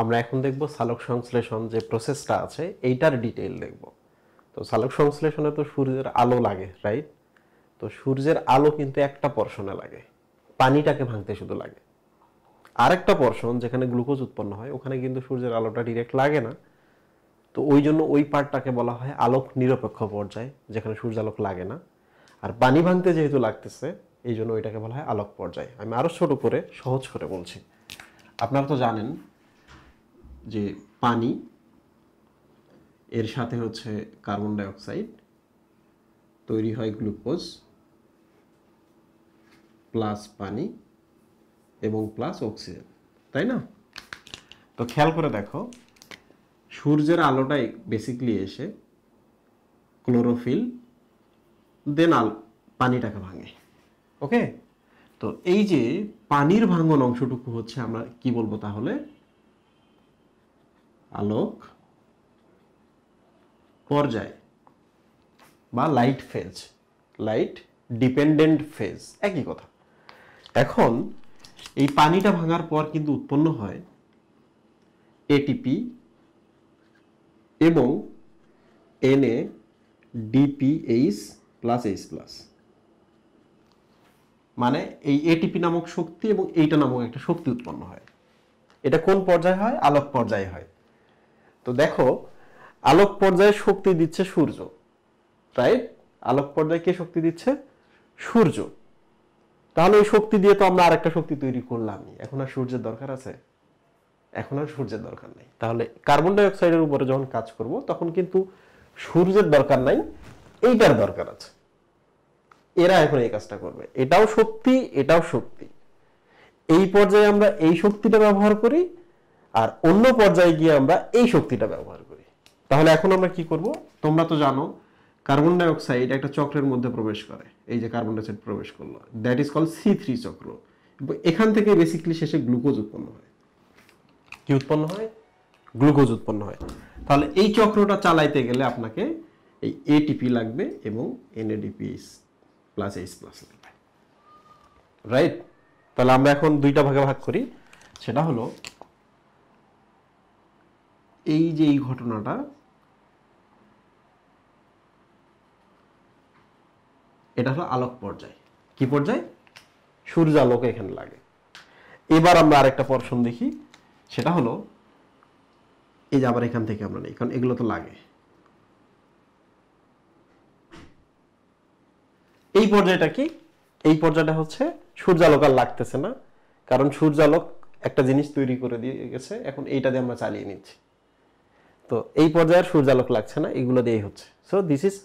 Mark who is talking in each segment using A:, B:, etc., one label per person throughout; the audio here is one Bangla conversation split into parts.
A: আমরা এখন দেখব সালক সংশ্লেষণ যে প্রসেসটা আছে এইটার ডিটেইল দেখব তো সালক সংশ্লেষণে তো সূর্যের আলো লাগে রাইট তো সূর্যের আলো কিন্তু একটা পর্ষণে লাগে পানিটাকে ভাঙতে শুধু লাগে আরেকটা পর্ষণ যেখানে গ্লুকোজ উৎপন্ন হয় ওখানে কিন্তু সূর্যের আলোটা ডিরেক্ট লাগে না তো ওই জন্য ওই পার্টটাকে বলা হয় আলোক নিরপেক্ষ পর্যায় যেখানে সূর্য আলোক লাগে না আর পানি ভাঙতে যেহেতু লাগতেছে এই জন্য ওইটাকে বলা হয় আলোক পর্যায় আমি আরও ছোট করে সহজ করে বলছি আপনারা তো জানেন যে পানি এর সাথে হচ্ছে কার্বন ডাইঅক্সাইড তৈরি হয় গ্লুকোজ প্লাস পানি এবং প্লাস অক্সিজেন তাই না তো খেয়াল করে দেখো সূর্যের আলোটাই বেসিকলি এসে ক্লোরোফিল দেন আল পানিটাকে ভাঙে ওকে তো এই যে পানির ভাঙন অংশটুকু হচ্ছে আমরা কি বলবো তাহলে আলোক পর্যায় বা light phase light dependent phase একই কথা এখন এই পানিটা ভাঙার পর কিন্তু উৎপন্ন হয় এটিপি এবং এনএ ডিপিএইচ প্লাস এইচ প্লাস মানে এই এটিপি নামক শক্তি এবং এইটা নামক একটা শক্তি উৎপন্ন হয় এটা কোন পর্যায়ে হয় আলোক পর্যায়ে হয় তো দেখো আলোক পর্যায়ে শক্তি দিচ্ছে সূর্য রাইট আলোক পর্যায়ে কে শক্তি দিচ্ছে সূর্য তাহলে এই শক্তি দিয়ে তো আমরা আরেকটা শক্তি তৈরি করলামই এখন আর সূর্যের দরকার আছে এখন আর সূর্যের দরকার নেই তাহলে কার্বন ডাইঅক্সাইডের উপরে যখন কাজ করব তখন কিন্তু সূর্যের দরকার নাই এইটার দরকার আছে এরা এখন এই কাজটা করবে এটাও শক্তি এটাও শক্তি এই পর্যায়ে আমরা এই শক্তিটা ব্যবহার করি আর অন্য পর্যায়ে গিয়ে আমরা এই শক্তিটা ব্যবহার করি তাহলে এখন আমরা কি করব তোমরা তো জানো কার্বন ডাইঅক্সাইড একটা চক্রের মধ্যে প্রবেশ করে এই যে কার্বন ডাইঅক্সাইড প্রবেশ করলো that is call C three চক্র এখান থেকে বেসিক্যালি শেষে গ্লুকোজ উৎপন্ন হয় কি উৎপন্ন হয় গ্লুকোজ উৎপন্ন হয় তাহলে এই চক্রটা চালাইতে গেলে আপনাকে এই এটিপি লাগবে এবং এনএডিপি প্লাস এইচ প্লাস লাগবে রাইট তাহলে আমরা এখন দুইটা ভাগে ভাগ করি সেটা হলো এই যে এই ঘটনাটা এটা হলো আলোক পর্যায় কি পর্যায় সূর্যালোক এখানে লাগে এবার আমরা আরেকটা পর্ষণ দেখি সেটা হলো এই যে আবার এখান থেকে আমরা নেই কারণ এগুলো তো লাগে এই পর্যায়টা কি এই পর্যায়টা হচ্ছে সূর্যালোক আর লাগতেছে না কারণ সূর্যালোক একটা জিনিস তৈরি করে দিয়ে গেছে এখন এইটা দিয়ে আমরা চালিয়ে নিচ্ছি তো এই পর্যায়ে সূর্যালোক লাগছে না এগুলো দিয়েই হচ্ছে সো দিস ইজ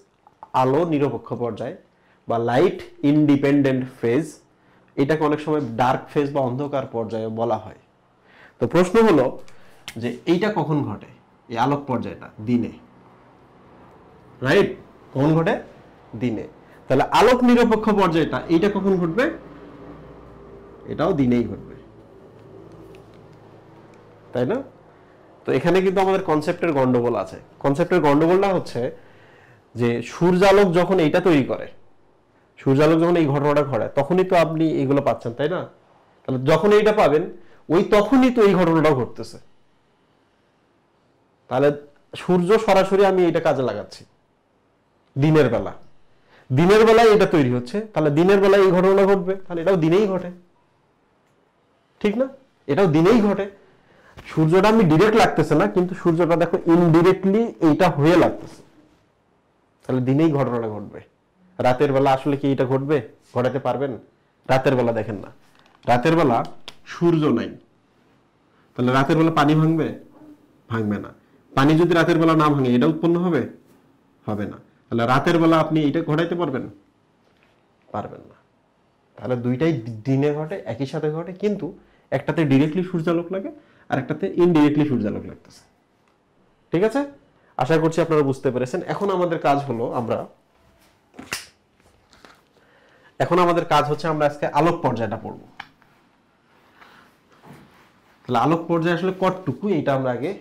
A: আলো নিরপেক্ষ পর্যায় বা লাইট ইনডিপেন্ডেন্ট ফেজ এটাকে অনেক সময় ডার্ক ফেজ বা অন্ধকার পর্যায়ে বলা হয় তো প্রশ্ন হলো যে এইটা কখন ঘটে এই আলোক পর্যায়টা দিনে রাইট কখন ঘটে দিনে তাহলে আলোক নিরপেক্ষ পর্যায়টা এইটা কখন ঘটবে এটাও দিনেই ঘটবে তাই না তো এখানে কিন্তু আমাদের কনসেপ্টের গন্ডগোল আছে কনসেপ্টের গন্ডগোলটা হচ্ছে যে সূর্যালোক যখন এইটা তৈরি করে সূর্যালোক যখন এই ঘটনাটা ঘটে তখনই তো আপনি এগুলো পাচ্ছেন তাই না তাহলে যখন এইটা পাবেন ওই তখনই তো এই ঘটনাটাও ঘটতেছে তাহলে সূর্য সরাসরি আমি এটা কাজে লাগাচ্ছি দিনের বেলা দিনের বেলায় এটা তৈরি হচ্ছে তাহলে দিনের বেলায় এই ঘটনা ঘটবে তাহলে এটাও দিনেই ঘটে ঠিক না এটাও দিনেই ঘটে সূর্যটা আমি ডিরেক্ট লাগতেছে না কিন্তু সূর্যটা দেখো ইনডিরেক্টলি এইটা হয়ে লাগতেছে তাহলে দিনেই ঘটনাটা ঘটবে রাতের বেলা আসলে কি এটা ঘটবে ঘটাতে পারবেন রাতের বেলা দেখেন না রাতের বেলা সূর্য নাই তাহলে রাতের বেলা পানি ভাঙবে ভাঙবে না পানি যদি রাতের বেলা না ভাঙে এটা উৎপন্ন হবে হবে না তাহলে রাতের বেলা আপনি এটা ঘটাইতে পারবেন পারবেন না তাহলে দুইটাই দিনে ঘটে একই সাথে ঘটে কিন্তু একটাতে ডিরেক্টলি সূর্যালোক লাগে আর একটাতে ইনডিরেক্টলি সূর্যালোক লাগতেছে ঠিক আছে আশা করছি আপনারা বুঝতে পেরেছেন এখন আমাদের কাজ হলো আমরা এখন আমাদের কাজ হচ্ছে আমরা আজকে আলোক পর্যায়টা পড়ব তাহলে আলোক পর্যায় আসলে কতটুকু এটা আমরা আগে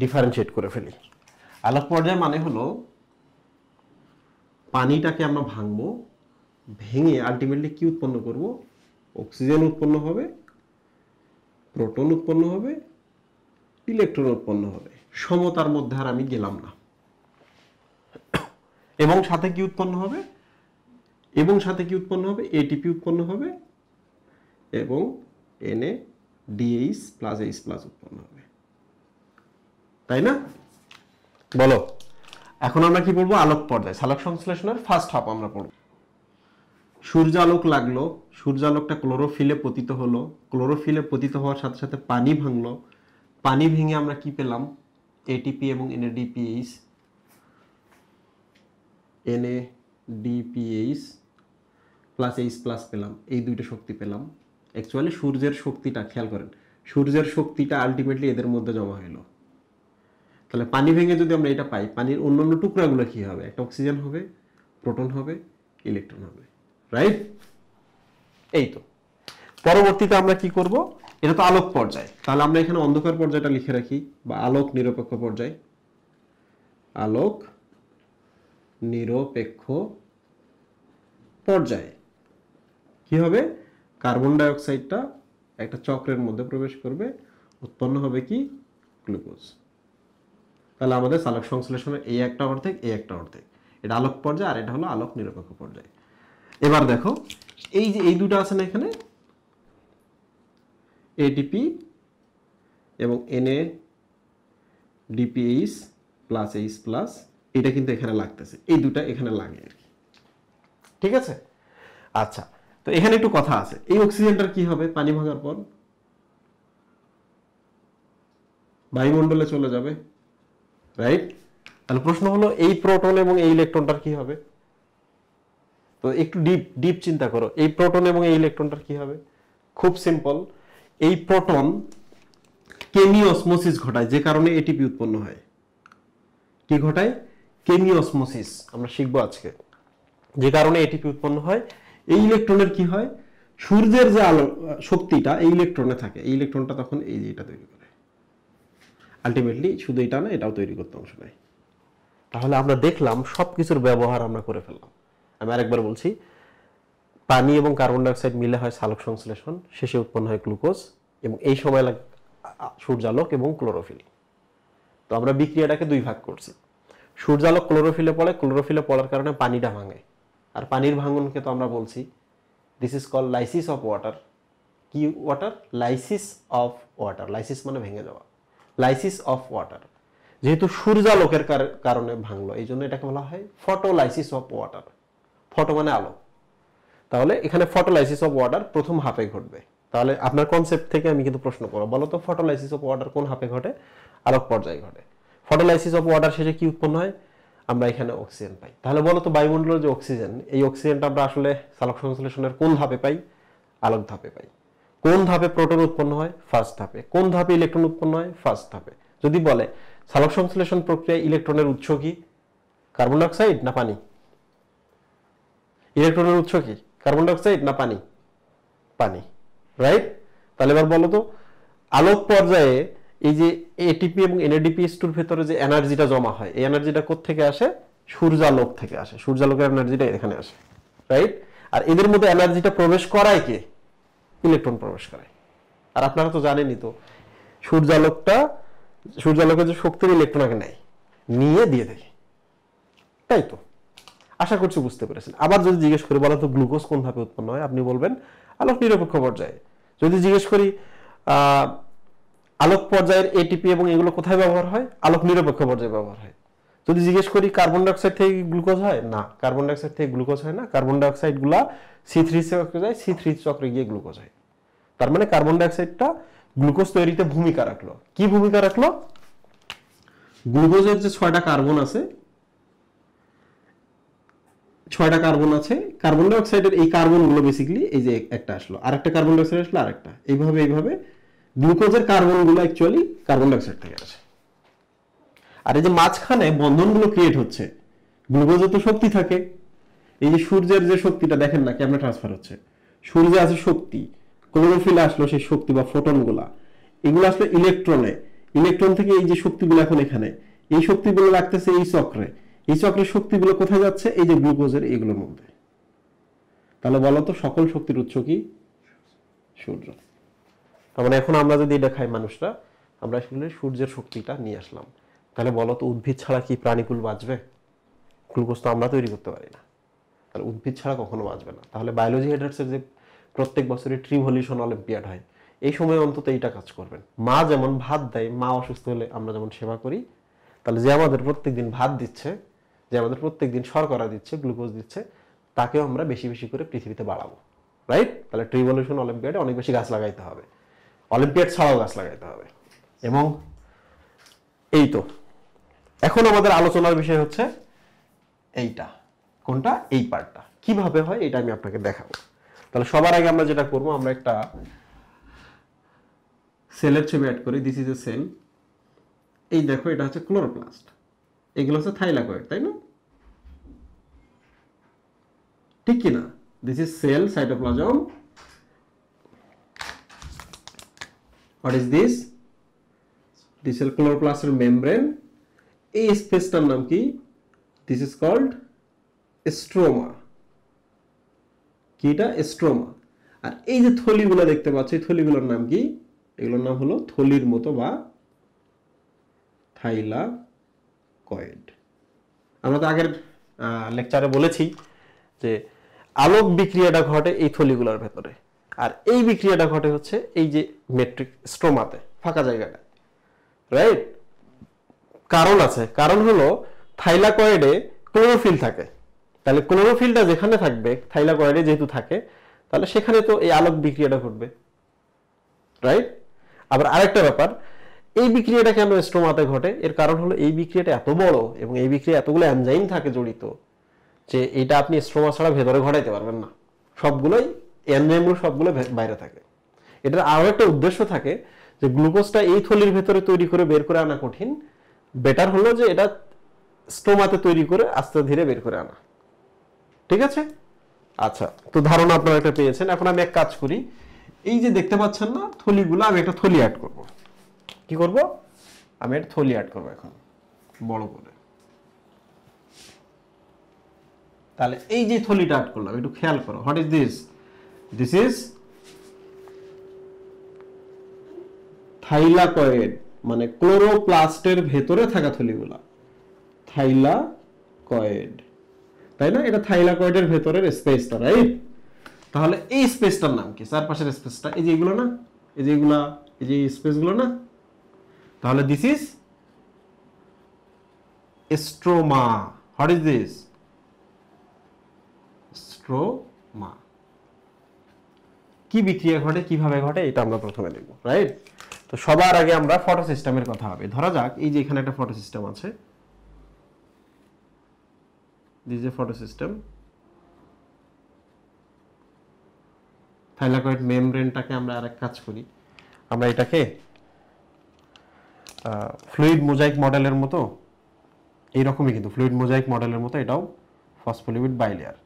A: ডিফারেন্সিয়েট করে ফেলি আলোক পর্যায় মানে হলো পানিটাকে আমরা ভাঙবো ভেঙে আলটিমেটলি কি উৎপন্ন করব অক্সিজেন উৎপন্ন হবে প্রোটন উৎপন্ন হবে ইলেকট্রন উৎপন্ন হবে সমতার মধ্যে আর আমি গেলাম না এবং সাথে কি উৎপন্ন হবে এবং সাথে কি উৎপন্ন হবে এটিপি উৎপন্ন হবে এবং NADH plus H plus উৎপন্ন হবে তাই না বলো এখন আমরা কি বলবো আলোক পর্যায় সালোক সংশ্লেষণের ফার্স্ট হাফ আমরা পড়বো সূর্যালোক লাগলো সূর্যালোকটা ক্লোরোফিলে পতিত হলো ক্লোরোফিলে পতিত হওয়ার সাথে সাথে পানি ভাঙলো পানি ভেঙে আমরা কি পেলাম এটিপি এবং NADPH NADPH plus H plus পেলাম এই দুইটা শক্তি পেলাম অ্যাকচুয়ালি সূর্যের শক্তিটা খেয়াল করেন সূর্যের শক্তিটা আলটিমেটলি এদের মধ্যে জমা হইল তাহলে পানি ভেঙে যদি আমরা এটা পাই পানির অন্যান্য টুকরাগুলো কী হবে একটা অক্সিজেন হবে প্রোটন হবে ইলেকট্রন হবে রাইট এই তো পরবর্তীতে আমরা কি করব এটা তো আলোক পর্যায় তাহলে আমরা এখানে অন্ধকার পর্যায়টা লিখে রাখি বা আলোক নিরপেক্ষ পর্যায় আলোক নিরপেক্ষ পর্যায় কি হবে কার্বন ডাইঅক্সাইডটা একটা চক্রের মধ্যে প্রবেশ করবে উৎপন্ন হবে কি গ্লুকোজ তাহলে আমাদের সালক সংশ্লেষণের এই একটা অর্ধেক এই একটা অর্ধেক এটা আলোক পর্যায় আর এটা হলো আলোক নিরপেক্ষ পর্যায় এবার দেখো এই যে এই দুটো আছে না এখানে এডিপি এবং এনএ ডিপিএইচ প্লাস এইচ প্লাস এটা কিন্তু এখানে লাগতেছে এই দুটা এখানে লাগে আর কি ঠিক আছে আচ্ছা তো এখানে একটু কথা আছে এই অক্সিজেনটার কি হবে পানি ভাঙার পর বায়ুমণ্ডলে চলে যাবে রাইট তাহলে প্রশ্ন হলো এই প্রোটন এবং এই ইলেকট্রনটার কি হবে তো একটু ডিপ ডিপ চিন্তা করো এই প্রোটন এবং এই ইলেকট্রনটার কি হবে খুব সিম্পল এই প্রোটন কেমিওসমোসিস ঘটায় যে কারণে এটিপি উৎপন্ন হয় কি ঘটায় কেমিওসমোসিস আমরা শিখবো আজকে যে কারণে এটিপি উৎপন্ন হয় এই ইলেকট্রনের কি হয় সূর্যের যে আলো শক্তিটা এই ইলেকট্রনে থাকে এই ইলেকট্রনটা তখন এই যে এটা তৈরি করে আলটিমেটলি শুধু এটা না এটাও তৈরি করতে অংশ নেয় তাহলে আমরা দেখলাম সব কিছুর ব্যবহার আমরা করে ফেললাম আমি আরেকবার বলছি পানি এবং কার্বন ডাইঅক্সাইড মিলে হয় সালক সংশ্লেষণ শেষে উৎপন্ন হয় গ্লুকোজ এবং এই সময় লাগে সূর্যালোক এবং ক্লোরোফিল তো আমরা বিক্রিয়াটাকে দুই ভাগ করছি সূর্যালোক ক্লোরোফিলে পড়ে ক্লোরোফিলে পড়ার কারণে পানিটা ভাঙে আর পানির ভাঙনকে তো আমরা বলছি this is call lysis of water কি water lysis of water lysis মানে ভেঙে যাওয়া লাইসিস অফ ওয়াটার যেহেতু সূর্যালোকের কারণে ভাঙলো এই জন্য এটাকে বলা হয় ফটোলাইসিস অফ ওয়াটার ফটো মানে আলো তাহলে এখানে ফটোলাইসিস অফ ওয়াটার প্রথম হাফে ঘটবে তাহলে আপনার কনসেপ্ট থেকে আমি কিন্তু প্রশ্ন করবো বলো তো ফটোলাইসিস অফ ওয়াটার কোন হাফে ঘটে আলোক পর্যায়ে ঘটে ফটোলাইসিস অফ ওয়াটার শেষে কি উৎপন্ন হয় আমরা এখানে অক্সিজেন পাই তাহলে বলো তো বায়ুমণ্ডলের যে অক্সিজেন এই অক্সিজেনটা আমরা আসলে সালক সংশ্লেষণের কোন ধাপে পাই আলোক ধাপে পাই কোন ধাপে প্রোটন উৎপন্ন হয় ফার্স্ট ধাপে কোন ধাপে ইলেকট্রন উৎপন্ন হয় ফার্স্ট ধাপে যদি বলে সালক সংশ্লেষণ প্রক্রিয়ায় ইলেকট্রনের উৎস কি কার্বন ডাইঅক্সাইড না পানি ইলেকট্রনের উৎস কি কার্বন ডাইঅক্সাইড না পানি পানি রাইট তাহলে এবার বলো তো আলোক পর্যায়ে এই যে এটিপি এবং এনএডিপি টুর ভেতরে যে এনার্জিটা জমা হয় এই এনার্জিটা থেকে আসে সূর্যালোক থেকে আসে সূর্যালোকের এনার্জিটা এখানে আসে রাইট আর এদের মধ্যে এনার্জিটা প্রবেশ করায় কে ইলেকট্রন প্রবেশ করায় আর আপনারা তো জানেনই তো সূর্যালোকটা সূর্যালোকের যে শক্তির ইলেকট্রন আগে নেয় নিয়ে দিয়ে দেয় তাই তো আশা করছি বুঝতে পেরেছেন আবার যদি জিজ্ঞেস করি বলেন তো গ্লুকোজ কোন ধাপে উৎপন্ন হয় আপনি বলবেন আলোক নিরপেক্ষ পর্যায়ে যদি জিজ্ঞেস করি আলোক পর্যায়ের এটিপি এবং এগুলো কোথায় ব্যবহার হয় আলোক নিরপেক্ষ পর্যায়ে ব্যবহার হয় যদি জিজ্ঞেস করি কার্বন ডাইঅক্সাইড থেকে গ্লুকোজ হয় না কার্বন ডাইঅক্সাইড থেকে গ্লুকোজ হয় না কার্বন ডাইঅক্সাইডগুলা সি থ্রি চক্রে যায় সি থ্রি চক্রে গিয়ে গ্লুকোজ হয় তার মানে কার্বন ডাইঅক্সাইডটা গ্লুকোজ তৈরিতে ভূমিকা রাখলো কি ভূমিকা রাখলো গ্লুকোজের যে ছয়টা কার্বন আছে ছয়টা কার্বন আছে কার্বন ডাইঅক্সাইডের এই কার্বনগুলো বেসিক্যালি এই যে একটা আসলো আর একটা কার্বন ডাইঅক্সাইড আসলো আর একটা এইভাবে এইভাবে গ্লুকোজের কার্বনগুলো অ্যাকচুয়ালি কার্বন ডাইঅক্সাইড থেকে আসে আর এই যে মাঝখানে বন্ধনগুলো ক্রিয়েট হচ্ছে গ্লুকোজের তো শক্তি থাকে এই যে সূর্যের যে শক্তিটা দেখেন না কেমন ট্রান্সফার হচ্ছে সূর্যে আছে শক্তি ক্লোরোফিল আসলো সেই শক্তি বা ফোটনগুলা এগুলো আসলো ইলেকট্রনে ইলেকট্রন থেকে এই যে শক্তিগুলো এখন এখানে এই শক্তিগুলো লাগতেছে এই চক্রে এই চক্রের শক্তিগুলো কোথায় যাচ্ছে এই যে গ্লুকোজের এগুলোর মধ্যে তাহলে বলতো সকল শক্তির উৎস কি সূর্য তার মানে এখন আমরা যদি এটা খাই মানুষরা আমরা আসলে সূর্যের শক্তিটা নিয়ে আসলাম তাহলে বলতো উদ্ভিদ ছাড়া কি প্রাণীকুল বাঁচবে গ্লুকোজ তো আমরা তৈরি করতে পারি না তাহলে উদ্ভিদ ছাড়া কখনো বাঁচবে না তাহলে বায়োলজি হেডার্সের যে প্রত্যেক বছরে ট্রিভলিউশন অলিম্পিয়াড হয় এই সময় অন্তত এইটা কাজ করবেন মা যেমন ভাত দেয় মা অসুস্থ হলে আমরা যেমন সেবা করি তাহলে যে আমাদের প্রত্যেকদিন ভাত দিচ্ছে যে আমাদের প্রত্যেক দিন শর্করা দিচ্ছে গ্লুকোজ দিচ্ছে তাকেও আমরা বেশি বেশি করে পৃথিবীতে বাড়াবো রাইট তাহলে ট্রিভলিউশন অলিম্পিয়াডে অনেক বেশি গাছ লাগাইতে হবে অলিম্পিয়াড ছাড়াও গাছ লাগাইতে হবে এবং এই তো এখন আমাদের আলোচনার বিষয় হচ্ছে এইটা কোনটা এই পার্টটা কিভাবে হয় এটা আমি আপনাকে দেখাবো তাহলে সবার আগে আমরা যেটা করবো আমরা একটা সেলের ছবি অ্যাড করি দিস ইজ এ সেল এই দেখো এটা হচ্ছে ক্লোরোপ্লাস্ট এগুলো হচ্ছে থাইলাকয়েড তাই না ঠিক কিনা this is cell cytoplasm what is this this is ক্লোরোপ্লাস্টের মেমব্রেন এই স্পেসটার নাম কি দিস ইজ কল্ড স্ট্রোমা কিটা স্ট্রোমা আর এই যে থলিগুলো দেখতে পাচ্ছ এই থলিগুলোর নাম কি এগুলোর নাম হলো থলির মতো বা থাইলা কয়েড আমরা তো আগের লেকচারে বলেছি যে আলোক বিক্রিয়াটা ঘটে এই থলিগুলোর ভেতরে আর এই বিক্রিয়াটা ঘটে হচ্ছে এই যে মেট্রিক স্ট্রোমাতে ফাঁকা জায়গাটা রাইট কারণ আছে কারণ হলো থাইলাকয়েডে ক্লোরোফিল থাকে তাহলে ক্লোরোফিলটা যেখানে থাকবে থাইলাকয়েডে যেহেতু থাকে তাহলে সেখানে তো এই আলোক বিক্রিয়াটা ঘটবে রাইট আবার আরেকটা ব্যাপার এই বিক্রিয়াটা কেন স্ট্রোমাতে ঘটে এর কারণ হলো এই বিক্রিয়াটা এত বড় এবং এই বিক্রিয়া এতগুলো অ্যানজাইম থাকে জড়িত যে এটা আপনি স্ট্রোমা ছাড়া ভেতরে ঘটাইতে পারবেন না সবগুলোই এনজাইমগুলো সবগুলো বাইরে থাকে এটার আরও একটা উদ্দেশ্য থাকে যে গ্লুকোজটা এই থলির ভেতরে তৈরি করে বের করে আনা কঠিন বেটার হলো যে এটা স্টোমাতে তৈরি করে আস্তে ধীরে বের করে আনা ঠিক আছে আচ্ছা তো ধারণা আপনারা একটা পেয়েছেন এখন আমি এক কাজ করি এই যে দেখতে পাচ্ছেন না থলিগুলো আমি একটা থলি অ্যাড করব কি করব আমি একটা থলি অ্যাড করব এখন বড় করে তাহলে এই যে থলিটা আট করলাম একটু খেয়াল করো what is this this is thylakoid মানে ক্লোরোপ্লাস্টের ভেতরে থাকা থলিগুলা কয়েড তাই না এটা থাইলাকয়েডের ভেতরের স্পেসটা রাইট তাহলে এই স্পেসটার নাম কি চারপাশের স্পেসটা এই যে এগুলো না এই যে এগুলা এই যে স্পেসগুলো না তাহলে this is stroma what is this chroma কি বিক্রিয়া ঘটে কিভাবে ঘটে এটা আমরা প্রথমে দেখব রাইট তো সবার আগে আমরা ফটো সিস্টেমের কথা হবে ধরা যাক এই যে এখানে একটা ফটো সিস্টেম আছে this a photo system thylakoid মেমব্রেনটাকে আমরা আরেক কাজ করি আমরা এটাকে ফ্লুইড মোজাইক মডেলের মতো এইরকমই কিন্তু ফ্লুইড মোজাইক মডেলের মতো এটাও ফসফোলিপিড বাইলেয়ার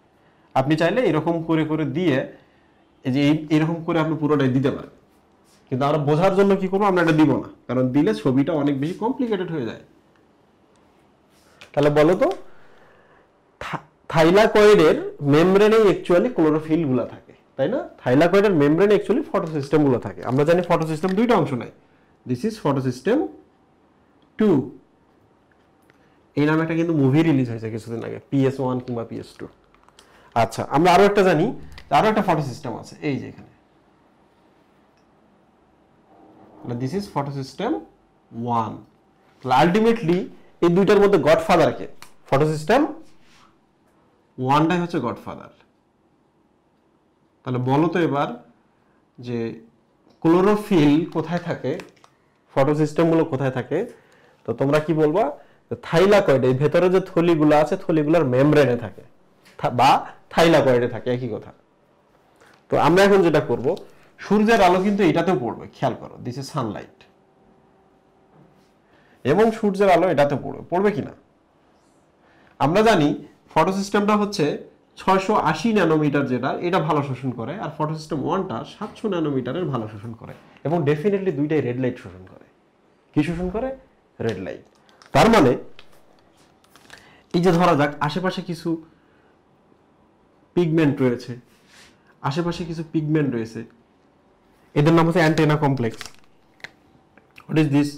A: আপনি চাইলে এরকম করে করে দিয়ে এই যে এরকম করে আপনি পুরোটাই দিতে পারেন কিন্তু আমরা বোঝার জন্য কি করবো আমরা এটা দিব না কারণ দিলে ছবিটা অনেক বেশি কমপ্লিকেটেড হয়ে যায় তাহলে বলো তো থাইলাকয়েডের মেমব্রেনে অ্যাকচুয়ালি গুলো থাকে তাই না থাইলাকয়েডের মেমব্রেনে অ্যাকচুয়ালি গুলো থাকে আমরা জানি ফটো সিস্টেম দুইটা অংশ নাই this is photo system two এই নামে একটা কিন্তু মুভি রিলিজ হয়েছে কিছুদিন আগে পিএস ওয়ান কিংবা পিএস টু আচ্ছা আমরা আরো একটা জানি আরো একটা ফটো সিস্টেম আছে এই যে এখানে this is photo system one ultimately এই দুইটার মধ্যে গডফাদারকে ফটো সিস্টেম ওয়ানটাই হচ্ছে গডফাদার তাহলে বলো তো এবার যে ক্লোরোফিল কোথায় থাকে ফটো সিস্টেমগুলো কোথায় থাকে তো তোমরা কি বলবা থাইলাকয়েড এই ভেতরে যে থলিগুলো আছে থলিগুলোর মেমব্রেনে থাকে বা থাইলাকয়েডে থাকে একই কথা তো আমরা এখন যেটা করব সূর্যের আলো কিন্তু এটাতেও পড়বে খেয়াল করো দিস ইজ সানলাইট এবং সূর্যের আলো এটাতে পড়বে পড়বে কি না আমরা জানি ফটো সিস্টেমটা হচ্ছে ছয়শো আশি ন্যানোমিটার যেটা এটা ভালো শোষণ করে আর ফটো সিস্টেম ওয়ানটা সাতশো ন্যানোমিটারের ভালো শোষণ করে এবং ডেফিনেটলি দুইটাই রেড লাইট শোষণ করে কি শোষণ করে রেড লাইট তার মানে এই যে ধরা যাক আশেপাশে কিছু পিগমেন্ট রয়েছে আশেপাশে কিছু পিগমেন্ট রয়েছে এদের নাম হচ্ছে antenna complex what is this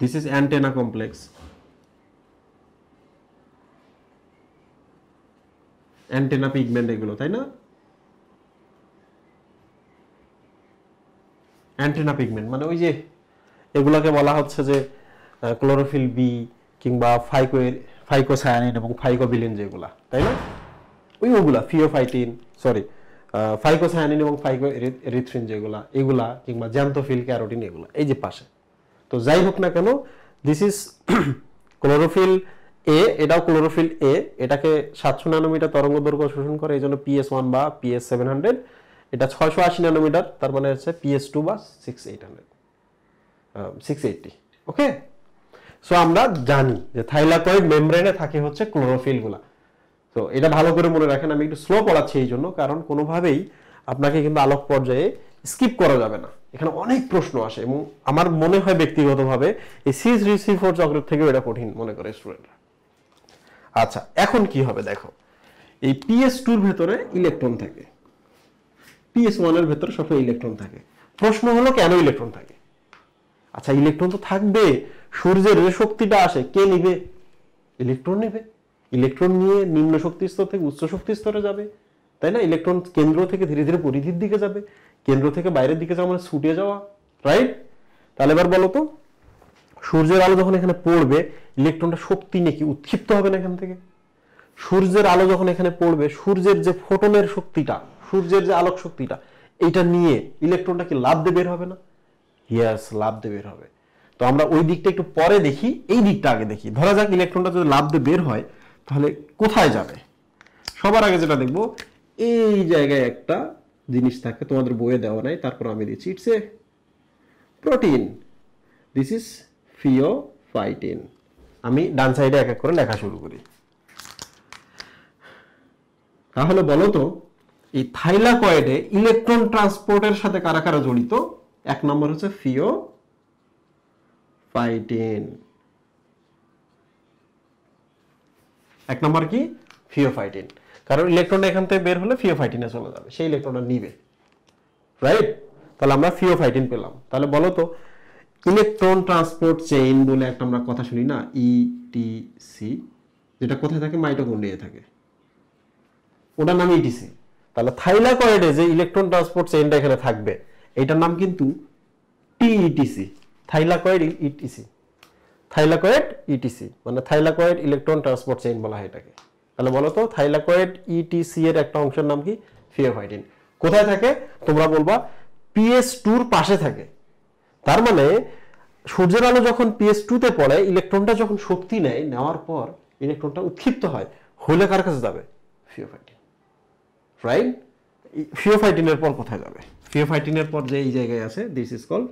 A: this is antenna complex antenna pigment এগুলো তাই না অ্যান্টেনা পিগমেন্ট মানে ওই যে এগুলোকে বলা হচ্ছে যে ক্লোরোফিল বি কিংবা ফাইকো ফাইকোসায়ানিন এবং ফাইকোবিলিন যেগুলা তাই না ওই ওগুলা ফিওফাইটিন সরি ফাইকোসায়ানিন এবং ফাইকো এরিথ্রিন যেগুলা এগুলা কিংবা জ্যান্থোফিল ক্যারোটিন এগুলা এই যে পাশে তো যাই হোক না কেন দিস ইজ ক্লোরোফিল এ এটাও ক্লোরোফিল এ এটাকে সাতশো ন্যানোমিটার তরঙ্গ দৈর্ঘ্য শোষণ করে এই জন্য পিএস ওয়ান বা পিএস সেভেন হান্ড্রেড এটা ছয়শো আশি ন্যানোমিটার তার মানে হচ্ছে পিএস টু বা six eight hundred six eighty okay so আমরা জানি যে থাইলাকয়েড মেমব্রেনে থাকে হচ্ছে ক্লোরোফিলগুলা তো এটা ভালো করে মনে রাখেন আমি একটু স্লো পড়াচ্ছি এই জন্য কারণ কোনোভাবেই আপনাকে কিন্তু আলোক পর্যায়ে স্কিপ করা যাবে না এখানে অনেক প্রশ্ন আসে এবং আমার মনে হয় ব্যক্তিগতভাবে এই সি থ্রি সি ফোর চক্রের থেকেও এটা কঠিন মনে করে স্টুডেন্টরা আচ্ছা এখন কি হবে দেখো এই পিএস টুর ভেতরে ইলেকট্রন থাকে পিএস ওয়ানের ভেতরে সবসময় ইলেকট্রন থাকে প্রশ্ন হলো কেন ইলেকট্রন থাকে আচ্ছা ইলেকট্রন তো থাকবে সূর্যের যে শক্তিটা আসে কে নিবে ইলেকট্রন নেবে ইলেকট্রন নিয়ে নিম্ন শক্তি স্তর থেকে উচ্চ শক্তি স্তরে যাবে তাই না ইলেকট্রন কেন্দ্র থেকে ধীরে ধীরে পরিধির দিকে যাবে কেন্দ্র থেকে বাইরের দিকে যাওয়া মানে ছুটে যাওয়া রাইট তাহলে এবার বলো তো সূর্যের আলো যখন এখানে পড়বে ইলেকট্রনটা শক্তি নাকি উৎক্ষিপ্ত হবে না এখান থেকে সূর্যের আলো যখন এখানে পড়বে সূর্যের যে ফোটনের শক্তিটা সূর্যের যে আলোক শক্তিটা এটা নিয়ে ইলেকট্রনটা কি লাভ দিয়ে হবে না ইয়াস লাভ দিয়ে হবে তো আমরা ওই দিকটা একটু পরে দেখি এই দিকটা আগে দেখি ধরা যাক ইলেকট্রনটা যদি লাভ দিয়ে বের হয় তাহলে কোথায় যাবে সবার আগে যেটা দেখবো এই জায়গায় একটা জিনিস থাকে তোমাদের বইয়ে দেওয়া নাই তারপর আমি দিচ্ছি it's a protein this is pheophytin আমি ডান সাইডে এক এক করে লেখা শুরু করি তাহলে বলো তো এই থাইলাকয়েডে ইলেকট্রন ট্রান্সপোর্টের সাথে কারা কারা জড়িত এক নম্বর হচ্ছে ফিও ফাইটিন এক নম্বর কি ফিওফাইটিন কারণ ইলেকট্রনটা এখান থেকে বের হলে ফিওফাইটিনে চলে যাবে সেই ইলেকট্রনটা নিবে রাইট তাহলে আমরা ফিওফাইটিন পেলাম তাহলে বলো তো ইলেকট্রন ট্রান্সপোর্ট চেইন বলে একটা আমরা কথা শুনি না ইটিসি e যেটা কোথায় থাকে মাইটোকন্ড্রিয়া থাকে ওটার নাম ইটিসি e তাহলে থাইলাকয়েডে যে ইলেকট্রন ট্রান্সপোর্ট চেইনটা এখানে থাকবে এটার নাম কিন্তু TETC e thylakoid ETC thylakoid ETC e মানে থাইলাকয়েড ইলেকট্রন ট্রান্সপোর্ট চেইন বলা হয় এটাকে তাহলে বলো তো থাইলাকয়েড ইটিসি e এর একটা অংশের নাম কি ফিওভাইটিন কোথায় থাকে তোমরা বলবা পিএস টুর পাশে থাকে তার মানে সূর্যের আলো যখন পিএস টুতে পড়ে ইলেকট্রনটা যখন শক্তি নেয় নেওয়ার পর ইলেকট্রনটা উৎক্ষিপ্ত হয় হলে কার কাছে যাবে ফিওফাইটিন রাইট ফিওফাইটিনের পর কোথায় যাবে ফিওফাইটিনের পর যে এই জায়গায় আছে দিস ইজ কল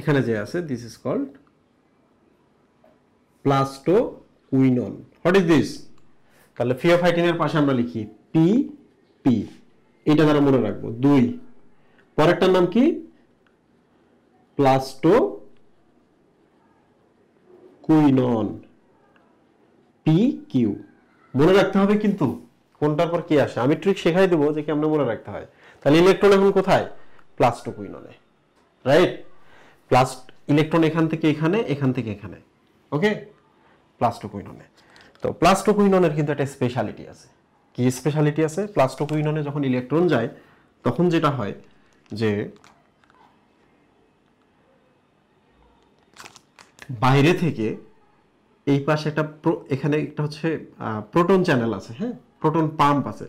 A: এখানে যে আছে this is called plastoquinone what is this তাহলে ফিওফাইটিনের পাশে আমরা লিখি পি পি এটা দ্বারা মনে রাখবো দুই পরেরটার নাম কি প্লাস্টো কুইনন পি কিউ মনে রাখতে হবে কিন্তু কোনটার পর কি আসে আমি ট্রিক শেখাই দেবো যে কেমন মনে রাখতে হয় তাহলে ইলেকট্রন এখন কোথায় প্লাস্টো কুইননে রাইট প্লাস ইলেকট্রন এখান থেকে এখানে এখান থেকে এখানে ওকে প্লাস্টোকুইননে তো প্লাস্টোকুইননের কিন্তু একটা স্পেশালিটি আছে কি স্পেশালিটি আছে প্লাস্টোকুইননে যখন ইলেকট্রন যায় তখন যেটা হয় যে বাইরে থেকে এই পাশে একটা এখানে একটা হচ্ছে প্রোটন চ্যানেল আছে হ্যাঁ প্রোটন পাম্প আছে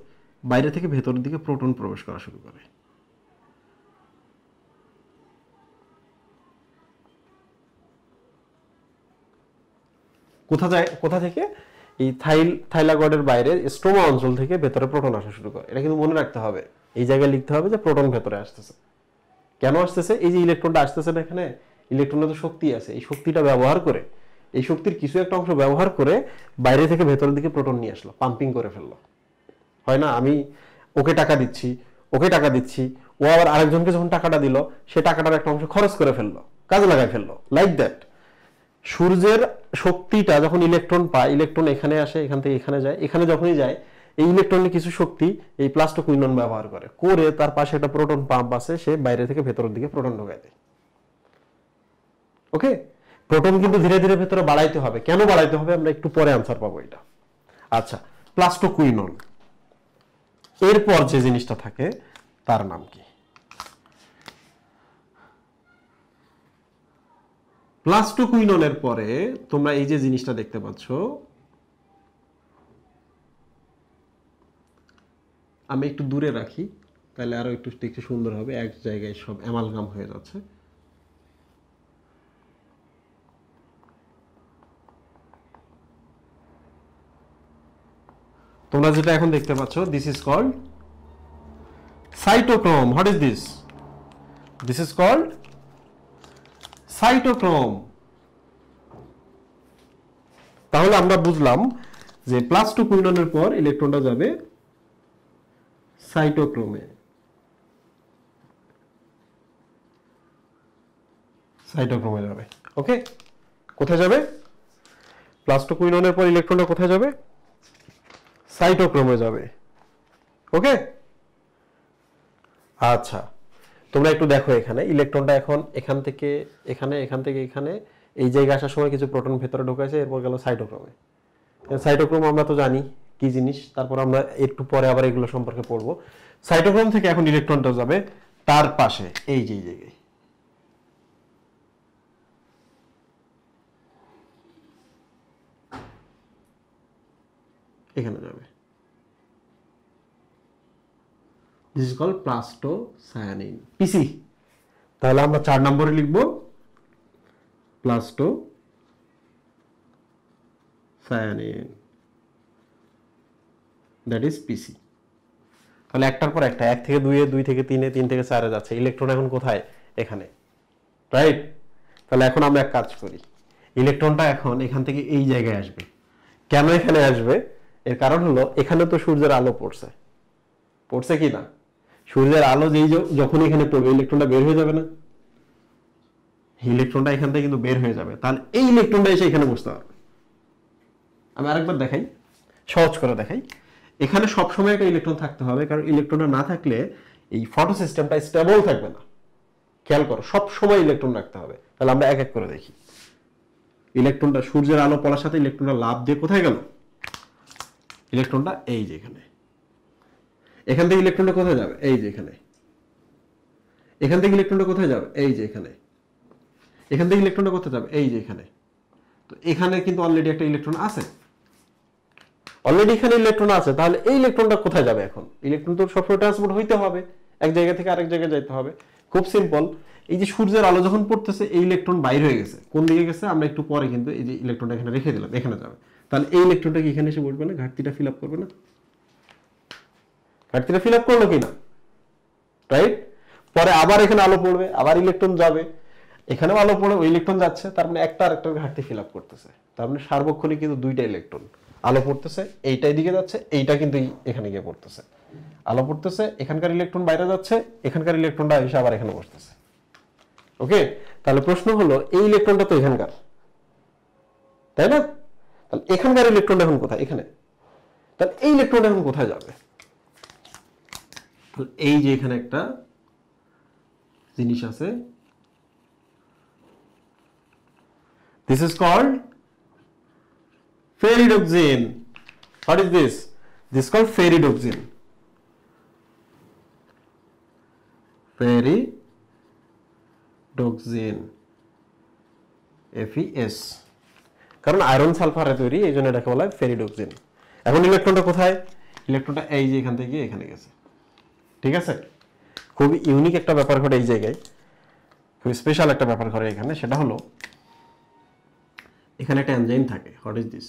A: বাইরে থেকে ভেতরের দিকে প্রোটন প্রবেশ করা শুরু করে কোথা যায় কোথা থেকে এই থাইল থাইলাগডের বাইরে স্টোমা অঞ্চল থেকে ভেতরে প্রোটন আসা শুরু করে এটা কিন্তু মনে রাখতে হবে এই জায়গায় লিখতে হবে যে প্রোটন ভেতরে আসতেছে কেন আসতেছে এই যে ইলেকট্রনটা আসতেছে না এখানে ইলেকট্রনের তো শক্তি আছে এই শক্তিটা ব্যবহার করে এই শক্তির কিছু একটা অংশ ব্যবহার করে বাইরে থেকে ভেতরের দিকে প্রোটন নিয়ে আসলো পাম্পিং করে ফেললো হয় না আমি ওকে টাকা দিচ্ছি ওকে টাকা দিচ্ছি ও আবার আরেকজনকে যখন টাকাটা দিল সে টাকাটার একটা অংশ খরচ করে ফেললো কাজে লাগায় ফেললো লাইক দ্যাট সূর্যের শক্তিটা যখন ইলেকট্রন পায় ইলেকট্রন এখানে আসে এখান থেকে এখানে যায় এখানে যখনই যায় এই ইলেকট্রনের কিছু শক্তি এই প্লাস্টোকুইনন ব্যবহার করে করে তার পাশে একটা প্রোটন পাম্প আছে সে বাইরে থেকে ভেতরের দিকে প্রোটন ঢোকায় দেয় ওকে প্রোটন কিন্তু ধীরে ধীরে ভেতরে বাড়াইতে হবে কেন বাড়াইতে হবে আমরা একটু পরে আনসার পাবো এটা আচ্ছা প্লাস্টোকুইনন এরপর যে জিনিসটা থাকে তার নাম কি প্লাস টু কুইননের পরে তোমরা এই যে জিনিসটা দেখতে পাচ্ছ আমি একটু দূরে রাখি তাহলে আরও একটু দেখতে সুন্দর হবে এক জায়গায় সব অ্যামালগাম হয়ে যাচ্ছে তোমরা যেটা এখন দেখতে পাচ্ছ this is called cytochrome what is this this is called cytochrome তাহলে আমরা বুঝলাম যে প্লাস টু কুইনের পর ইলেকট্রনটা যাবে সাইটোক্রোমে সাইটোক্রোমে যাবে ওকে কোথায় যাবে প্লাস টু কুইনের পর ইলেকট্রনটা কোথায় যাবে সাইটোক্রোমে যাবে ওকে আচ্ছা তোমরা একটু দেখো এখানে ইলেকট্রনটা এখন এখান থেকে এখানে এখান থেকে এখানে এই জায়গায় আসার সময় কিছু প্রোটন ভেতরে ঢোকাছে এরপর গেল সাইটোক্রোমে সাইটোক্রোম আমরা তো জানি কি জিনিস তারপর আমরা একটু পরে আবার এগুলো সম্পর্কে পড়বো সাইটোক্রোম থেকে এখন ইলেকট্রনটা যাবে তার পাশে এই যে জায়গায় এখানে যাবে this is call cyanin PC তাহলে আমরা চার নম্বরে লিখব plastocyanin that is PC তাহলে একটার পর একটা এক থেকে দুইয়ে দুই থেকে তিনে তিন থেকে চারে যাচ্ছে ইলেকট্রন এখন কোথায় এখানে রাইট তাহলে এখন আমরা এক কাজ করি ইলেকট্রনটা এখন এখান থেকে এই জায়গায় আসবে কেন এখানে আসবে এর কারণ হলো এখানে তো সূর্যের আলো পড়ছে পড়ছে কি না সূর্যের আলো যেই যখন এখানে পড়বে ইলেকট্রনটা বের হয়ে যাবে না ইলেকট্রনটা এখান থেকে কিন্তু বের হয়ে যাবে তাহলে এই ইলেকট্রনটা এসে এখানে বসতে পারবে আমি আরেকবার দেখাই সহজ করে দেখাই এখানে সবসময় একটা ইলেকট্রন থাকতে হবে কারণ ইলেকট্রনটা না থাকলে এই ফটো সিস্টেমটা স্টেবল থাকবে না খেয়াল করো সবসময় ইলেকট্রন রাখতে হবে তাহলে আমরা এক এক করে দেখি ইলেকট্রনটা সূর্যের আলো পড়ার সাথে ইলেকট্রনটা লাভ দিয়ে কোথায় গেল ইলেকট্রনটা এই যে এখানে এখান থেকে ইলেকট্রনটা কোথায় যাবে এই যে এখানে এখান থেকে ইলেকট্রনটা কোথায় যাবে এই যে এখানে এখান থেকে ইলেকট্রনটা কোথায় যাবে এই যে এখানে তো এখানে কিন্তু অলরেডি একটা ইলেকট্রন আছে অলরেডি এখানে ইলেকট্রন আছে তাহলে এই ইলেকট্রনটা কোথায় যাবে এখন ইলেকট্রন তো সবসময় ট্রান্সপোর্ট হইতে হবে এক জায়গা থেকে আরেক জায়গায় যাইতে হবে খুব সিম্পল এই যে সূর্যের আলো যখন পড়তেছে এই ইলেকট্রন বাইরে হয়ে গেছে কোন দিকে গেছে আমরা একটু পরে কিন্তু এই যে ইলেকট্রনটা এখানে রেখে দিলাম এখানে যাবে তাহলে এই ইলেকট্রনটা কি এখানে এসে বসবে না ঘাটতিটা ফিল আপ করবে না ঘাটতিটা ফিল আপ করলো কিনা রাইট পরে আবার এখানে আলো পড়বে আবার ইলেকট্রন যাবে এখানেও আলো পড়ে ওই ইলেকট্রন যাচ্ছে তার মানে একটা আরেকটার ঘাটতি ফিল আপ করতেছে তার মানে সার্বক্ষণিক কিন্তু দুইটা ইলেকট্রন আলো পড়তেছে এইটা এদিকে যাচ্ছে এইটা কিন্তু এখানে গিয়ে পড়তেছে আলো পড়তেছে এখানকার ইলেকট্রন বাইরে যাচ্ছে এখানকার ইলেকট্রনটা এসে আবার এখানে বসতেছে ওকে তাহলে প্রশ্ন হলো এই ইলেকট্রনটা তো এখানকার তাই না তাহলে এখানকার ইলেকট্রনটা এখন কোথায় এখানে তাহলে এই ইলেকট্রনটা এখন কোথায় যাবে তো এই যে এখানে একটা জিনিস আছে this is called ferridoxine what is this this is called ferridoxine ferridoxine কারণ আয়রন সালফারে তৈরি এই জন্য এটাকে বলা হয় ফেরিডোক্সিন এখন ইলেকট্রনটা কোথায় ইলেকট্রনটা এই যে এখান থেকে এখানে গেছে ঠিক আছে খুবই ইউনিক একটা ব্যাপার ঘটে এই জায়গায় খুব স্পেশাল একটা ব্যাপার ঘটে এখানে সেটা হলো এখানে একটা অ্যানজাইম থাকে হোয়াট ইজ দিস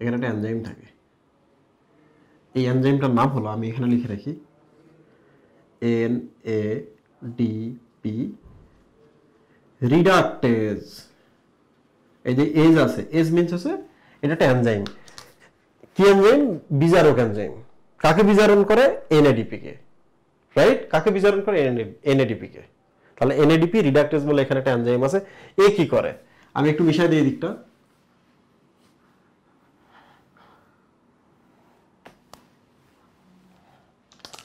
A: এখানে একটা অ্যানজাইম থাকে এই অ্যানজাইমটার নাম হলো আমি এখানে লিখে রাখি N A D P reductase এই যে এজ আছে এজ মিনস হচ্ছে এটা একটা অ্যানজাইম কি অ্যানজাইম বিজারক অ্যানজাইম কাকে বিজারণ করে এনএডিপি কে রাইট কাকে বিজারণ করে এনএডিপিকে তাহলে এনএডিপি রিডাক্টেজ বলে এখানে একটা এনজাইম আছে এ কি করে আমি একটু মিশাই দিয়ে দিকটা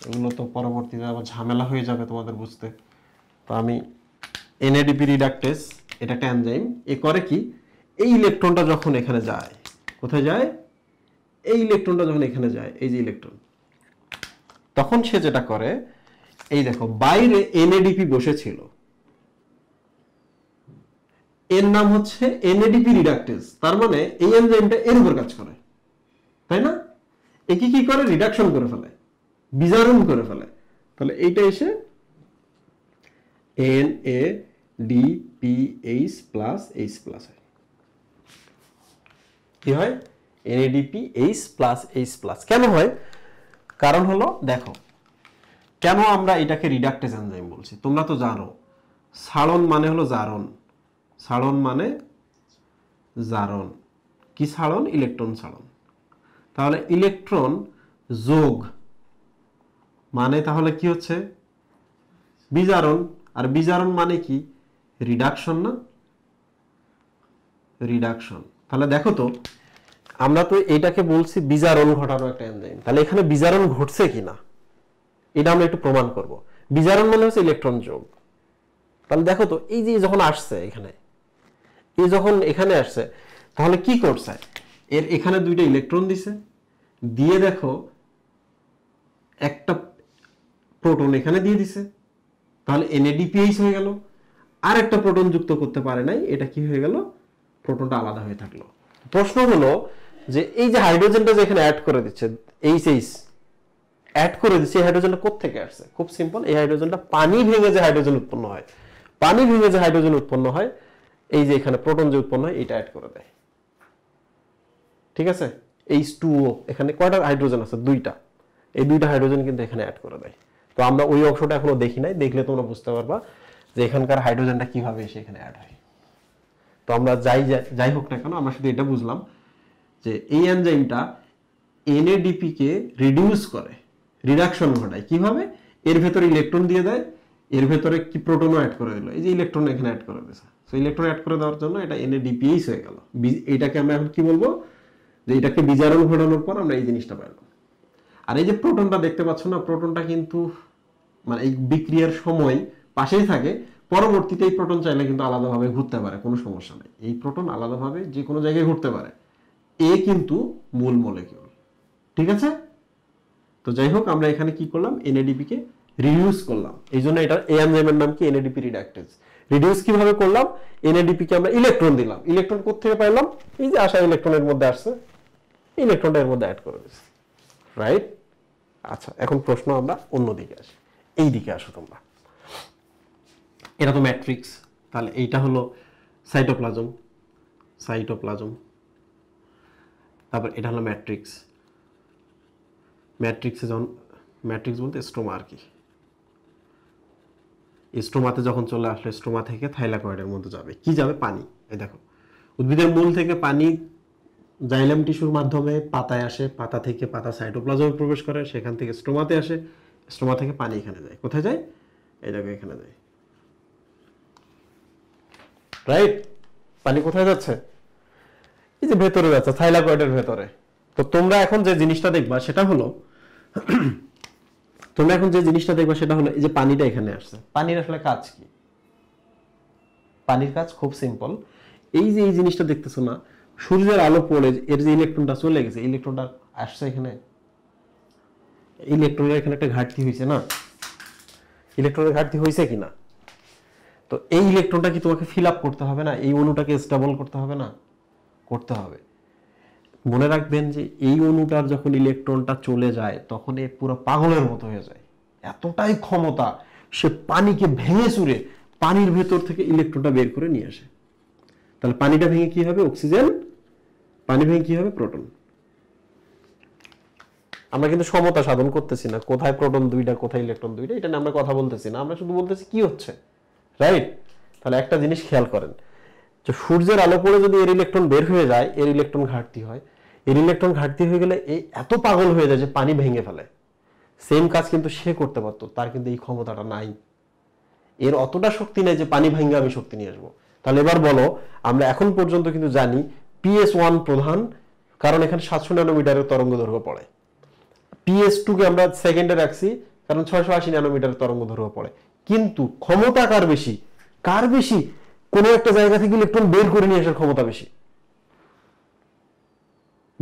A: এগুলো তো পরবর্তীতে আবার ঝামেলা হয়ে যাবে তোমাদের বুঝতে তো আমি এনএডিপি রিডাক্টেজ এটা একটা এনজাইম এ করে কি এই ইলেকট্রনটা যখন এখানে যায় কোথায় যায় এই ইলেকট্রনটা যখন এখানে যায় এই যে ইলেকট্রন তখন সে যেটা করে এই দেখো বাইরে এনএডিপি বসেছিল এর নাম হচ্ছে এনএডিপি রিডাক্টেজ তার মানে এই এনজাইমটা এর উপর কাজ করে তাই না একে কি করে রিডাকশন করে ফেলে বিজারণ করে ফেলে তাহলে এইটা এসে N A D P H plus H plus হয় কি হয় NADP H plus H plus কেন হয় কারণ হলো দেখো কেন আমরা এটাকে রিডাক্টেজ এনজাইম বলছি তোমরা তো জানো সারণ মানে হলো জারণ সারণ মানে জারণ কি সাড়ন ইলেকট্রন সারণ তাহলে ইলেকট্রন যোগ মানে তাহলে কি হচ্ছে বিজারণ আর বিজারণ মানে কি রিডাকশন না রিডাকশন তাহলে দেখো তো আমরা তো এটাকে বলছি বিজারণ ঘটানো একটা এনজাইম তাহলে এখানে বিজারণ ঘটছে কিনা এটা আমরা একটু প্রমাণ করব বিজারণ মানে হচ্ছে ইলেকট্রন যোগ তাহলে দেখো তো এই যে যখন আসছে এখানে এ যখন এখানে আসছে তাহলে কি করছে এর এখানে দুইটা ইলেকট্রন দিছে দিয়ে দেখো একটা প্রোটন এখানে দিয়ে দিছে তাহলে এনএডিপিএইচ হয়ে গেল আর একটা প্রোটন যুক্ত করতে পারে নাই এটা কি হয়ে গেল প্রোটনটা আলাদা হয়ে থাকলো প্রশ্ন হলো যে এই যে হাইড্রোজেনটা যেখানে অ্যাড করে দিচ্ছে এইচ এইচ অ্যাড করে দিচ্ছে এই হাইড্রোজেনটা কোথেকে আসছে খুব সিম্পল এই হাইড্রোজেনটা পানি ভেঙে যে হাইড্রোজেন উৎপন্ন হয় পানি ভেঙে যে হাইড্রোজেন উৎপন্ন হয় এই যে এখানে প্রোটন যে উৎপন্ন হয় এটা অ্যাড করে দেয় ঠিক আছে এই টু ও এখানে কয়টা হাইড্রোজেন আছে দুইটা এই দুইটা হাইড্রোজেন কিন্তু এখানে অ্যাড করে দেয় তো আমরা ওই অংশটা এখনো দেখি নাই দেখলে তোমরা বুঝতে পারবা যে এখানকার হাইড্রোজেনটা কিভাবে এসে এখানে অ্যাড হয় তো আমরা যাই যাই হোক না কেন আমরা শুধু এটা বুঝলাম যে এই এনজাইমটা এনএডিপিকে রিডিউস করে রিডাকশন ঘটায় কিভাবে এর ভেতরে ইলেকট্রন দিয়ে দেয় এর ভেতরে কি প্রোটনও অ্যাড করে দিল এই যে ইলেকট্রন এখানে অ্যাড করে দিয়েছে সো ইলেকট্রন অ্যাড করে দেওয়ার জন্য এটা এনএডিপিএইচ হয়ে গেল এটাকে আমরা এখন কি বলবো যে এটাকে বিজারণ ঘটানোর পর আমরা এই জিনিসটা পাইলাম আর এই যে প্রোটনটা দেখতে পাচ্ছ না প্রোটনটা কিন্তু মানে এই বিক্রিয়ার সময় পাশেই থাকে পরবর্তীতে এই প্রোটন চাইলে কিন্তু আলাদাভাবে ঘুরতে পারে কোনো সমস্যা নেই এই প্রোটন আলাদাভাবে যে কোনো জায়গায় ঘুরতে পারে এ কিন্তু মূল মলিকিউল ঠিক আছে তো যাই হোক আমরা এখানে কি করলাম এনএডিপিকে রিডিউস করলাম এই জন্য এটার এএনজাইমের নাম কি এনএডিপি রিডাক্টেজ রিডিউস কিভাবে করলাম এনএডিপিকে আমরা ইলেকট্রন দিলাম ইলেকট্রন কোথেকে পাইলাম এই যে আসা ইলেকট্রনের মধ্যে আসছে ইলেকট্রনটা এর মধ্যে অ্যাড করে দিয়েছি রাইট আচ্ছা এখন প্রশ্ন আমরা অন্যদিকে আসি এই দিকে আসো তোমরা এটা তো ম্যাট্রিক্স তাহলে এইটা হলো সাইটোপ্লাজম সাইটোপ্লাজম তারপর এটা হলো ম্যাট্রিক্স ম্যাট্রিক্সে যখন ম্যাট্রিক্স বলতে স্ট্রোমা আর কি স্ট্রোমাতে যখন চলে আসলে স্ট্রোমা থেকে থাইলাকয়েডের মধ্যে যাবে কি যাবে পানি এই দেখো উদ্ভিদের মূল থেকে পানি জাইলাম টিস্যুর মাধ্যমে পাতায় আসে পাতা থেকে পাতা সাইটোপ্লাজমে প্রবেশ করে সেখান থেকে স্ট্রোমাতে আসে স্ট্রোমা থেকে পানি এখানে যায় কোথায় যায় এই দেখো এখানে যায় রাইট পানি কোথায় যাচ্ছে এই যে ভেতরে যাচ্ছে থাইলাকয়েডের ভেতরে তো তোমরা এখন যে জিনিসটা দেখবা সেটা হলো তোমরা এখন যে জিনিসটা দেখবা সেটা হলো এই যে পানিটা এখানে আসছে পানির আসলে কাজ কি পানির কাজ খুব সিম্পল এই যে এই জিনিসটা দেখতেছো না সূর্যের আলো পড়ে এর যে ইলেকট্রনটা চলে গেছে ইলেকট্রনটা আসছে এখানে ইলেকট্রনের এখানে একটা ঘাটতি হয়েছে না ইলেকট্রনের ঘাটতি হয়েছে কিনা তো এই ইলেকট্রনটা কি তোমাকে ফিল আপ করতে হবে না এই অণুটাকে স্টেবল করতে হবে না করতে হবে মনে রাখবেন যে এই অণুটার যখন ইলেকট্রনটা চলে যায় তখন এ পুরো পাগলের মতো হয়ে যায় এতটাই ক্ষমতা সে পানিকে ভেঙে চুরে পানির ভেতর থেকে ইলেকট্রনটা বের করে নিয়ে আসে তাহলে পানিটা ভেঙে কি হবে অক্সিজেন পানি ভেঙে কি হবে প্রোটন আমরা কিন্তু সমতা সাধন করতেছি না কোথায় প্রোটন দুইটা কোথায় ইলেকট্রন দুইটা এটা নিয়ে আমরা কথা বলতেছি না আমরা শুধু বলতেছি কি হচ্ছে রাইট তাহলে একটা জিনিস খেয়াল করেন যে সূর্যের আলো পড়ে যদি এর ইলেকট্রন বের হয়ে যায় এর ইলেকট্রন ঘাটতি হয় এর ইলেকট্রন ঘাটতি হয়ে গেলে এই এত পাগল হয়ে যায় যে পানি ভেঙে ফেলে সেম কাজ কিন্তু সে করতে পারতো তার কিন্তু এই ক্ষমতাটা নাই এর অতটা শক্তি নেই যে পানি ভেঙে আমি শক্তি নিয়ে আসবো তাহলে এবার বলো আমরা এখন পর্যন্ত কিন্তু জানি পিএস ওয়ান প্রধান কারণ এখানে সাতশো ন্যানোমিটারের তরঙ্গ দৈর্ঘ্য পড়ে পিএস টুকে আমরা সেকেন্ডে রাখছি কারণ ছয়শো আশি ন্যানোমিটারের তরঙ্গ দৈর্ঘ্য পড়ে কিন্তু ক্ষমতা কার বেশি কার বেশি কোনো একটা জায়গা থেকে ইলেকট্রন বের করে নিয়ে আসার ক্ষমতা বেশি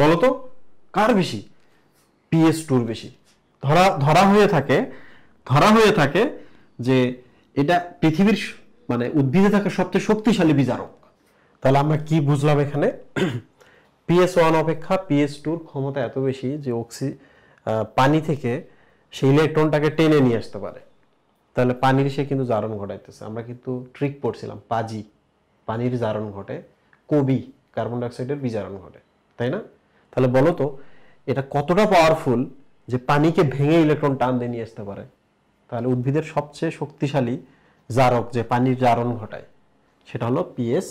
A: বলতো কার বেশি পিএস টুর বেশি ধরা ধরা হয়ে থাকে ধরা হয়ে থাকে যে এটা পৃথিবীর মানে উদ্ভিদে থাকা সবচেয়ে শক্তিশালী বিজারক তাহলে আমরা কি বুঝলাম এখানে পিএস ওয়ান অপেক্ষা পিএস টুর ক্ষমতা এত বেশি যে অক্সি পানি থেকে সেই ইলেকট্রনটাকে টেনে নিয়ে আসতে পারে তাহলে পানির সে কিন্তু জারণ ঘটাইতেছে আমরা কিন্তু ট্রিক পড়ছিলাম পাজি পানির জারণ ঘটে কবি কার্বন ডাইঅক্সাইডের বিজারণ ঘটে তাই না তাহলে বলো তো এটা কতটা পাওয়ারফুল যে পানিকে ভেঙে ইলেকট্রন টান দিয়ে নিয়ে আসতে পারে তাহলে উদ্ভিদের সবচেয়ে শক্তিশালী জারক যে পানির জারণ ঘটায় সেটা হলো পিএস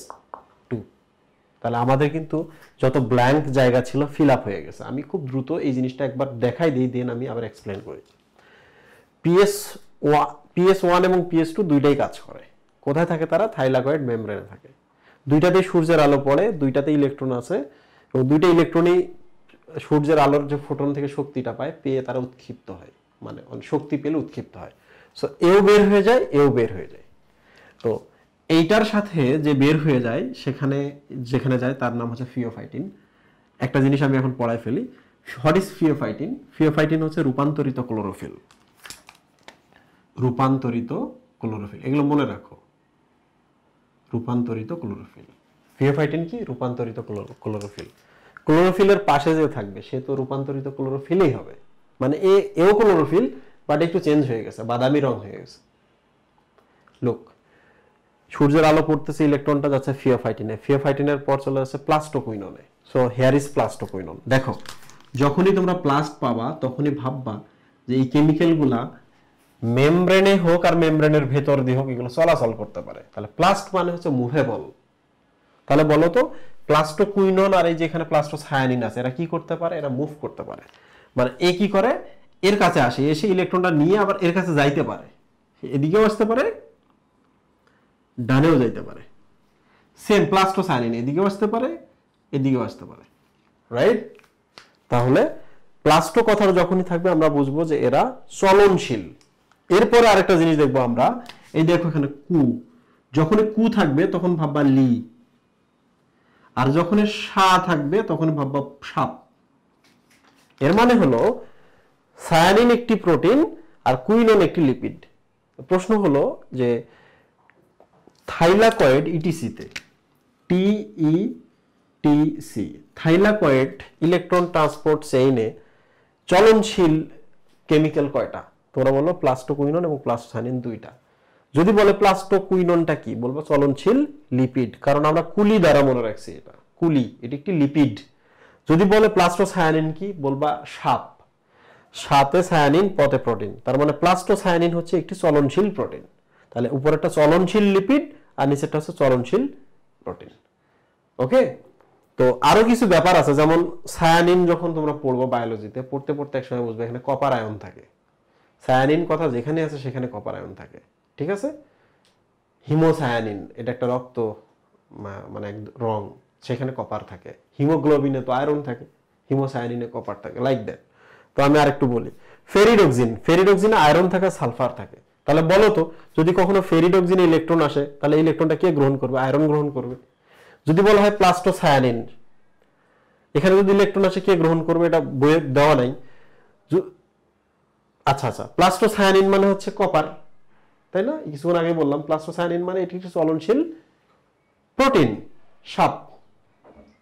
A: টু তাহলে আমাদের কিন্তু যত ব্ল্যাঙ্ক জায়গা ছিল ফিল আপ হয়ে গেছে আমি খুব দ্রুত এই জিনিসটা একবার দেখাই দিই দেন আমি আবার এক্সপ্লেন করি পিএস ওয়া পিএস ওয়ান এবং পিএস টু দুইটাই কাজ করে কোথায় থাকে তারা থাইলাকয়েড মেমব্রেনে থাকে দুইটাতেই সূর্যের আলো পড়ে দুইটাতে ইলেকট্রন আছে এবং দুইটা ইলেকট্রনই সূর্যের আলোর যে ফোটন থেকে শক্তিটা পায় পেয়ে তারা উৎক্ষিপ্ত হয় মানে, মানে শক্তি পেলে উৎক্ষিপ্ত হয় সো এও বের হয়ে যায় এও বের হয়ে যায় তো এইটার সাথে যে বের হয়ে যায় সেখানে যেখানে যায় তার নাম হচ্ছে ফিওফাইটিন একটা জিনিস আমি এখন পড়ায় ফেলি হোয়াট ইজ ফিওফাইটিন ফিওফাইটিন হচ্ছে রূপান্তরিত ক্লোরোফিল রূপান্তরিত ক্লোরোফিল এগুলো মনে রাখো রূপান্তরিত ক্লোরোফিল ফিওফাইটিন কি রূপান্তরিত ক্লোরোফিল ক্লোরোফিলের পাশে যে থাকবে সে তো রূপান্তরিত ক্লোরোফিলই হবে মানে এ এও ক্লোরোফিল বাট একটু চেঞ্জ হয়ে গেছে বাদামি রং হয়ে গেছে লোক সূর্যের আলো পড়তেছে ইলেকট্রনটা যাচ্ছে ফিওফাইটিনে ফিওফাইটিনের পর চলে আসছে প্লাস্টোকুইননে সো হেয়ার ইজ প্লাস্টোকুইনন দেখো যখনই তোমরা প্লাস্ট পাবা তখনই ভাববা যে এই কেমিক্যালগুলা মেমব্রেনে হোক আর মেমব্রেনের ভেতর দিয়ে হোক এগুলো চলাচল করতে পারে তাহলে প্লাস্ট মানে হচ্ছে মুভেবল তাহলে বলো তো প্লাস্টো কুইনন আর এই যেখানে প্লাস্টো সায়ানিন আছে এরা কি করতে পারে এরা মুভ করতে পারে মানে এ কি করে এর কাছে আসে এসে ইলেকট্রনটা নিয়ে আবার এর কাছে যাইতে পারে এদিকেও আসতে পারে ডানেও যাইতে পারে সেম প্লাস্টো সায়ানিন এদিকেও আসতে পারে এদিকেও আসতে পারে রাইট তাহলে প্লাস্টো কথাটা যখনই থাকবে আমরা বুঝবো যে এরা চলনশীল এরপরে আরেকটা জিনিস দেখবো আমরা এই দেখো এখানে কু যখন কু থাকবে তখন ভাববা লি আর যখন সা থাকবে তখন ভাববা সাপ এর মানে হলো সায়ানিন একটি প্রোটিন আর কুইনোন একটি লিপিড প্রশ্ন হলো যে থাইলাকয়েড ইটিসিতে TETC thylakoid electron transport চেইনে চলনশীল কেমিক্যাল কয়টা তোমরা বলবো প্লাস্টোকুইনন এবং প্লাস্টোসানিন দুইটা যদি বলে প্লাস্টোকুইননটা কি বলবো চলনশীল লিপিড কারণ আমরা কুলি দ্বারা মনে রাখছি এটা কুলি এটি একটি লিপিড যদি বলে প্লাস্টোসায়ানিন কি বলবা সাপ সাপে সায়ানিন পথে প্রোটিন তার মানে প্লাস্টোসায়ানিন হচ্ছে একটি চলনশীল প্রোটিন তাহলে একটা চলনশীল লিপিড আর নিচেরটা হচ্ছে চলনশীল প্রোটিন ওকে তো আরো কিছু ব্যাপার আছে যেমন সায়ানিন যখন তোমরা পড়বো বায়োলজিতে পড়তে পড়তে একসময় বুঝবে এখানে কপার আয়ন থাকে সায়ানিন কথা যেখানে আছে সেখানে কপার আয়ন থাকে ঠিক আছে হিমোসায়ানিন এটা একটা রক্ত মানে এক রং সেখানে কপার থাকে হিমোগ্লোবিনে তো আয়রন থাকে হিমোসায়ানিনে কপার থাকে লাইক দ্যাট তো আমি আরেকটু বলি ফেরিডক্সিন ফেরিডক্সিনে আয়রন থাকে সালফার থাকে তাহলে বলো তো যদি কখনো ফেরিডক্সিনে ইলেকট্রন আসে তাহলে ইলেকট্রনটা কে গ্রহণ করবে আয়রন গ্রহণ করবে যদি বলা হয় প্লাস্টোসায়ানিন এখানে যদি ইলেকট্রন আসে কে গ্রহণ করবে এটা বইয়ে দেওয়া নাই আচ্ছা আচ্ছা প্লাস্টোসায়ানিন মানে হচ্ছে কপার তাই না কিছুক্ষণ আগে বললাম প্লাস্টোসায়ানিন মানে এটি একটি চলনশীল প্রোটিন সাপ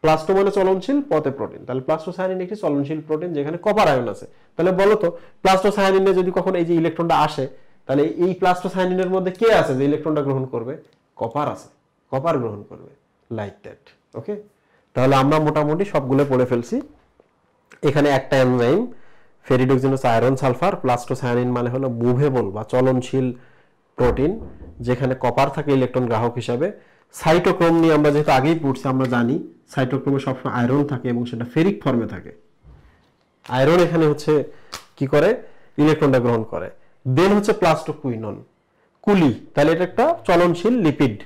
A: প্লাস্টো মানে চলনশীল পথে প্রোটিন তাহলে প্লাস্টোসায়ানিন একটি চলনশীল প্রোটিন যেখানে কপার আয়ন আছে তাহলে বলো তো প্লাস্টোসায়ানিনে যদি কখনো এই যে ইলেকট্রনটা আসে তাহলে এই প্লাস্টোসায়ানিনের মধ্যে কে আছে যে ইলেকট্রনটা গ্রহণ করবে কপার আছে কপার গ্রহণ করবে লাইক দ্যাট ওকে তাহলে আমরা মোটামুটি সবগুলো পড়ে ফেলছি এখানে একটা এনজাইম ফেরিডোক্সিনোস আয়রন সালফার প্লাস্টোসায়ানিন মানে হলো মুভেবল বা চলনশীল প্রোটিন যেখানে কপার থাকে ইলেকট্রন গ্রাহক হিসাবে সাইটোক্রোম নিয়ে আমরা যেহেতু আগেই পড়ছি আমরা জানি সাইটোক্রোমে সবসময় আয়রন থাকে এবং সেটা ফেরিক ফর্মে থাকে আয়রন এখানে হচ্ছে কি করে ইলেকট্রনটা গ্রহণ করে দেন হচ্ছে প্লাস্টোকুইনন কুলি তাহলে এটা একটা চলনশীল লিপিড